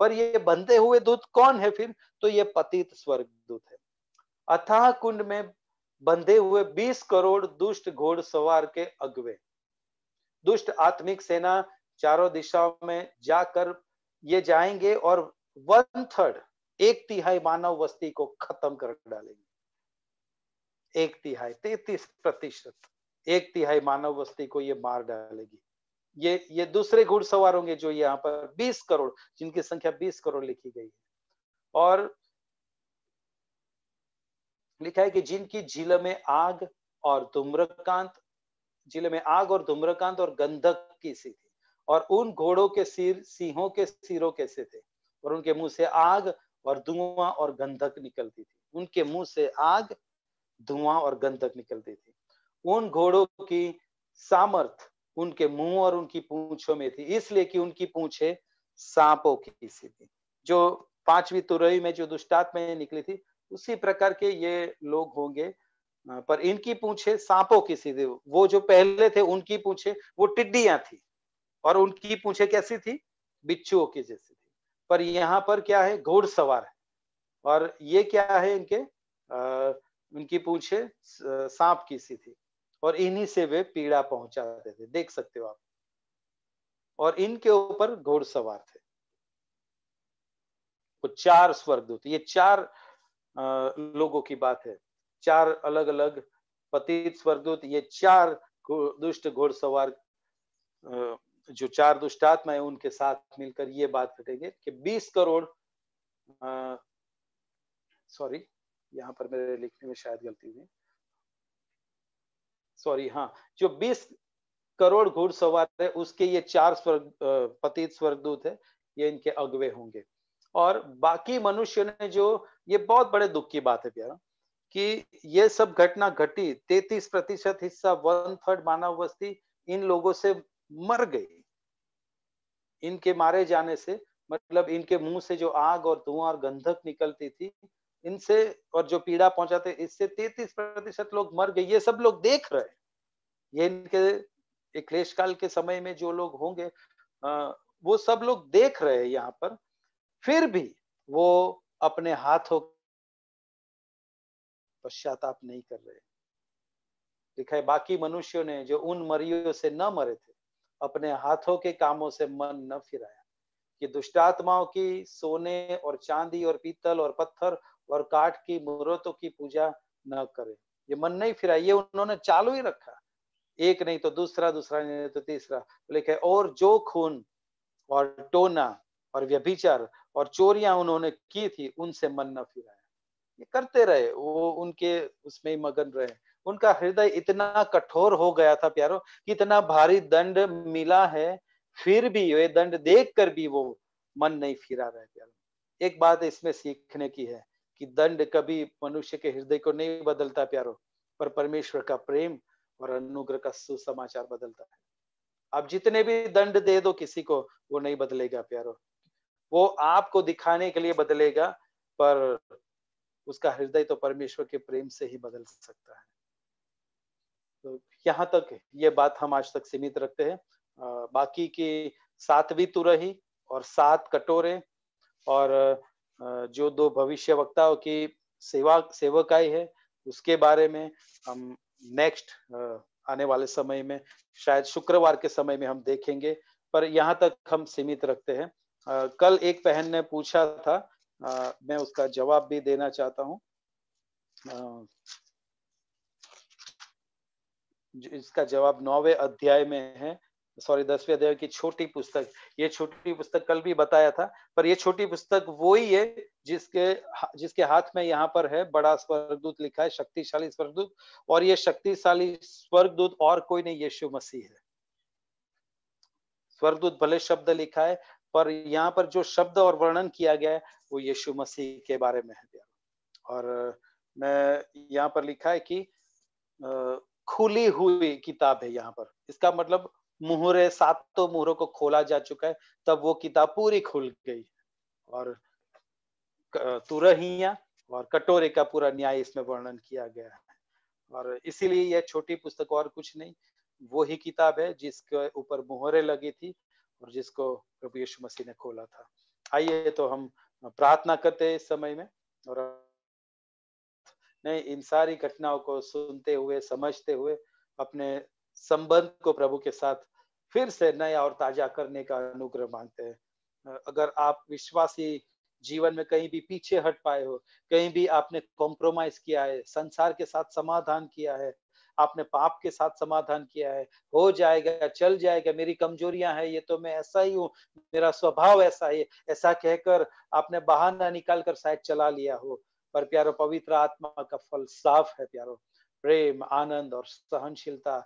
पर ये बंधे हुए दूत कौन है फिर तो ये पतित स्वर्ग दूत है अथाह कुंड में बंधे हुए 20 करोड़ दुष्ट घोड़ सवार के अगवे दुष्ट आत्मिक सेना चारों दिशाओं में जाकर ये जाएंगे और वन थर्ड एक तिहाई मानव वस्ती को खत्म कर डालेंगे एक तिहाई तैतीस प्रतिशत एक तिहाई मानव वस्ती को ये मार डालेगी ये ये दूसरे घुड़सवार होंगे जो यहाँ पर 20 करोड़ जिनकी संख्या 20 करोड़ लिखी गई है और लिखा है कि जिनकी जिले में आग और धूम्रकांत जिले में आग और धूम्रकांत और गंधक की सी थी और उन घोड़ों के सिर सिंहों के सिरों कैसे थे और उनके मुंह से आग और धुआं और गंधक निकलती थी उनके मुंह से आग धुआं और गंधक निकलती थी उन घोड़ों की सामर्थ उनके मुंह और उनकी पूछो में थी इसलिए कि उनकी पूछे सांपों की सी थी जो पांचवी तुरई में जो दुष्टात में निकली थी उसी प्रकार के ये लोग होंगे पर इनकी पूछे सांपों की सी थी वो जो पहले थे उनकी पूछे वो टिड्डियां थी और उनकी पूछे कैसी थी बिच्छुओं की जैसी थी पर यहाँ पर क्या है घोड़सवार है और ये क्या है इनके आ, उनकी पूछे सांप की सी थी और इन्हीं से वे पीड़ा पहुंचाते थे देख सकते हो आप और इनके ऊपर घोड़सवार थे वो चार स्वर्गदूत ये चार लोगों की बात है चार अलग अलग पतित स्वर्गदूत ये चार दुष्ट घोड़सवार जो चार दुष्ट आत्मा है उनके साथ मिलकर ये बात करेंगे कि 20 करोड़ सॉरी यहाँ पर मेरे लिखने में शायद गलती हुई सॉरी हाँ जो बीस करोड़ घुड़सवार है उसके ये चार स्वर्ग पतित स्वर्गदूत है ये इनके अगवे होंगे और बाकी मनुष्य ने जो ये बहुत बड़े दुख की बात है प्यारा कि ये सब घटना घटी तैतीस प्रतिशत हिस्सा वन थर्ड मानव बस्ती इन लोगों से मर गई इनके मारे जाने से मतलब इनके मुंह से जो आग और धुआं और गंधक निकलती थी इनसे और जो पीड़ा पहुंचाते इससे तैतीस प्रतिशत लोग मर गए ये सब लोग देख रहे ये इनके क्लेश काल के समय में जो लोग होंगे वो सब लोग देख रहे हैं यहाँ पर फिर भी वो अपने हाथों पश्चाताप नहीं कर रहे लिखा है बाकी मनुष्यों ने जो उन मरियों से न मरे थे अपने हाथों के कामों से मन न फिराया कि दुष्टात्माओं की सोने और चांदी और पीतल और पत्थर और काठ की मूर्तों की पूजा न करे ये मन नहीं फिरा ये उन्होंने चालू ही रखा एक नहीं तो दूसरा दूसरा नहीं तो तीसरा लिखे और जो खून और टोना और व्यभिचार और चोरिया उन्होंने की थी उनसे मन न फिराया ये करते रहे वो उनके उसमें ही मगन रहे उनका हृदय इतना कठोर हो गया था प्यारो कि इतना भारी दंड मिला है फिर भी वे दंड देख कर भी वो मन नहीं फिरा रहे प्यारो एक बात इसमें सीखने की है कि दंड कभी मनुष्य के हृदय को नहीं बदलता प्यारो पर परमेश्वर का प्रेम और अनुग्रह का सुसमाचार बदलता है आप जितने भी दंड दे दो किसी को वो नहीं बदलेगा प्यारो वो आपको दिखाने के लिए बदलेगा पर उसका हृदय तो परमेश्वर के प्रेम से ही बदल सकता है तो यहाँ तक ये बात हम आज तक सीमित रखते हैं बाकी की सातवीं तुरही और सात कटोरे और जो दो भविष्य वक्ताओं की सेवा सेवकाई है उसके बारे में हम नेक्स्ट आने वाले समय में शायद शुक्रवार के समय में हम देखेंगे पर यहाँ तक हम सीमित रखते हैं कल एक बहन ने पूछा था मैं उसका जवाब भी देना चाहता हूँ इसका जवाब नौवे अध्याय में है सॉरी दसवें अध्याय की छोटी पुस्तक ये छोटी पुस्तक कल भी बताया था पर ये छोटी पुस्तक वो ही है जिसके जिसके हाथ में यहाँ पर है बड़ा स्वर्गदूत लिखा है शक्तिशाली स्वर्गदूत और ये शक्तिशाली स्वर्गदूत और कोई नहीं यीशु मसीह है स्वर्गदूत भले शब्द लिखा है पर यहाँ पर जो शब्द और वर्णन किया गया है वो यीशु मसीह के बारे में है और मैं यहाँ पर लिखा है कि खुली हुई किताब है यहाँ पर इसका मतलब मुहरे सातों मुहरों को खोला जा चुका है तब वो किताब पूरी खुल गई और तुरहिया और कटोरे का पूरा न्याय इसमें वर्णन किया गया है और इसीलिए यह छोटी पुस्तक और कुछ नहीं वो ही किताब है जिसके ऊपर मुहरे लगी थी और जिसको प्रभु यीशु मसीह ने खोला था आइए तो हम प्रार्थना करते हैं इस समय में और नहीं इन सारी घटनाओं को सुनते हुए समझते हुए अपने संबंध को प्रभु के साथ फिर से नया और ताजा करने का अनुग्रह मांगते हैं अगर आप विश्वासी जीवन में कहीं भी पीछे हट पाए हो कहीं भी आपने कॉम्प्रोमाइज किया है संसार के साथ समाधान किया है आपने पाप के साथ समाधान किया है हो जाएगा चल जाएगा मेरी कमजोरियां हैं ये तो मैं ऐसा ही हूँ मेरा स्वभाव ऐसा ही ऐसा कहकर आपने बहाना निकाल कर शायद चला लिया हो पर प्यारो पवित्र आत्मा का फल साफ है प्यारो प्रेम आनंद और सहनशीलता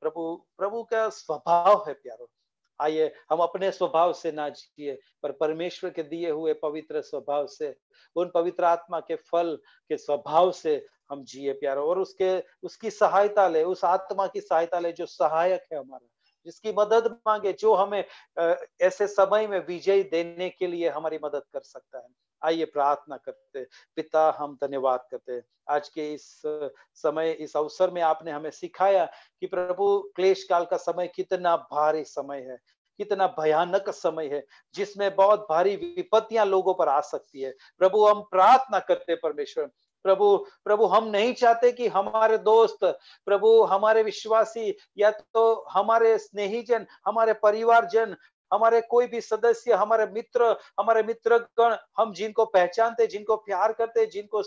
प्रभु प्रभु का स्वभाव है प्यारो आइए हम अपने स्वभाव से ना जिए पर परमेश्वर के दिए हुए पवित्र स्वभाव से उन पवित्र आत्मा के फल के स्वभाव से हम जिए प्यारो और उसके उसकी सहायता ले उस आत्मा की सहायता ले जो सहायक है हमारा जिसकी मदद मांगे जो हमें ऐसे समय में विजय देने के लिए हमारी मदद कर सकता है आइए प्रार्थना करते पिता हम धन्यवाद करते आज के इस समय इस अवसर में आपने हमें सिखाया कि प्रभु क्लेश काल का समय कितना भारी समय है कितना भयानक समय है जिसमें बहुत भारी विपत्तियां लोगों पर आ सकती है प्रभु हम प्रार्थना करते परमेश्वर प्रभु प्रभु हम नहीं चाहते कि हमारे दोस्त प्रभु हमारे विश्वासी या तो हमारे स्नेही जन हमारे परिवारजन हमारे कोई भी सदस्य हमारे मित्र हमारे मित्रगण हम जिनको पहचानते जिनको प्यार करते जिनको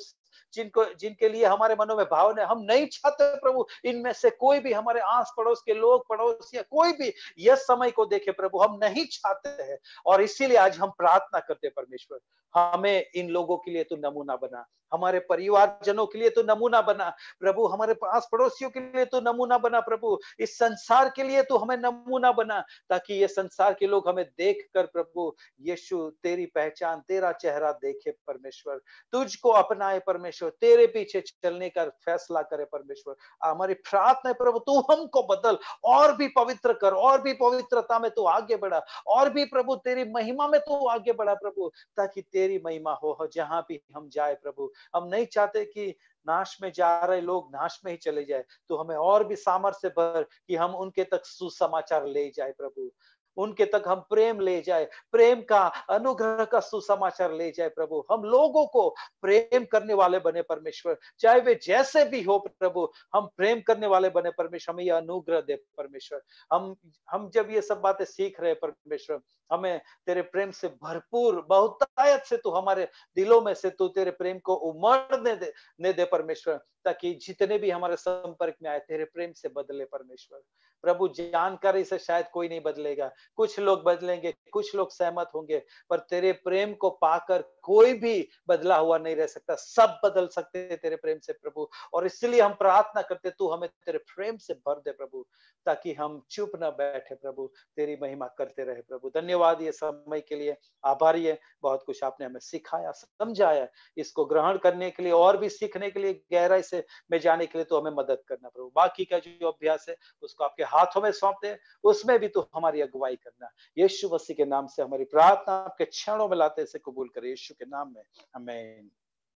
जिनको जिनके लिए हमारे मनों में भाव है हम नहीं चाहते प्रभु इनमें से कोई भी हमारे आस पड़ोस के लोग पड़ोस या कोई भी यह समय को देखे प्रभु हम नहीं चाहते हैं और इसीलिए आज हम प्रार्थना करते परमेश्वर हमें इन लोगों के लिए तो नमूना बना हमारे परिवारजनों के लिए तो नमूना बना प्रभु हमारे पास पड़ोसियों के लिए तो नमूना बना प्रभु इस संसार के लिए तो हमें नमूना बना ताकि ये संसार के लोग हमें देख कर प्रभु यीशु तेरी पहचान तेरा चेहरा देखे परमेश्वर तुझको अपनाए परमेश्वर परमेश्वर तेरे पीछे चलने का फैसला करे परमेश्वर हमारी प्रार्थना है प्रभु तू हमको बदल और भी पवित्र कर और भी पवित्रता में तू आगे बढ़ा और भी प्रभु तेरी महिमा में तू आगे बढ़ा प्रभु ताकि तेरी महिमा हो जहां भी हम जाए प्रभु हम नहीं चाहते कि नाश में जा रहे लोग नाश में ही चले जाए तो हमें और भी सामर्थ्य भर कि हम उनके तक सुसमाचार ले जाए प्रभु उनके तक हम प्रेम ले जाए प्रेम का अनुग्रह का सुसमाचार ले जाए प्रभु हम लोगों को प्रेम करने वाले बने परमेश्वर चाहे वे जैसे भी हो प्रभु हम प्रेम करने वाले बने परमेश्वर हमें यह अनुग्रह दे परमेश्वर हम हम जब ये सब बातें सीख रहे परमेश्वर हमें तेरे प्रेम से भरपूर बहुतायत से तू हमारे दिलों में से तू तेरे प्रेम को उमड़ने दे ने दे परमेश्वर ताकि जितने भी हमारे संपर्क में आए तेरे प्रेम से बदले परमेश्वर प्रभु जानकर इसे शायद कोई नहीं बदलेगा कुछ लोग बदलेंगे कुछ लोग सहमत होंगे पर तेरे प्रेम को पाकर कोई भी बदला हुआ नहीं रह सकता सब बदल सकते हैं तेरे प्रेम से प्रभु और इसलिए हम प्रार्थना करते तू हमें तेरे प्रेम से भर दे प्रभु ताकि हम चुप न बैठे प्रभु तेरी महिमा करते रहे प्रभु धन्यवाद ये समय के लिए आभारी है बहुत कुछ आपने हमें सिखाया समझाया इसको ग्रहण करने के लिए और भी सीखने के लिए गहराई से में जाने के लिए तो हमें मदद करना प्रभु बाकी का जो अभ्यास है उसको आपके हाथों में सौंप दे उसमें भी तू तो हमारी अगुवाई करना यीशु मसीह के नाम से हमारी प्रार्थना आपके क्षणों में लाते से कबूल करे यीशु के नाम में हमें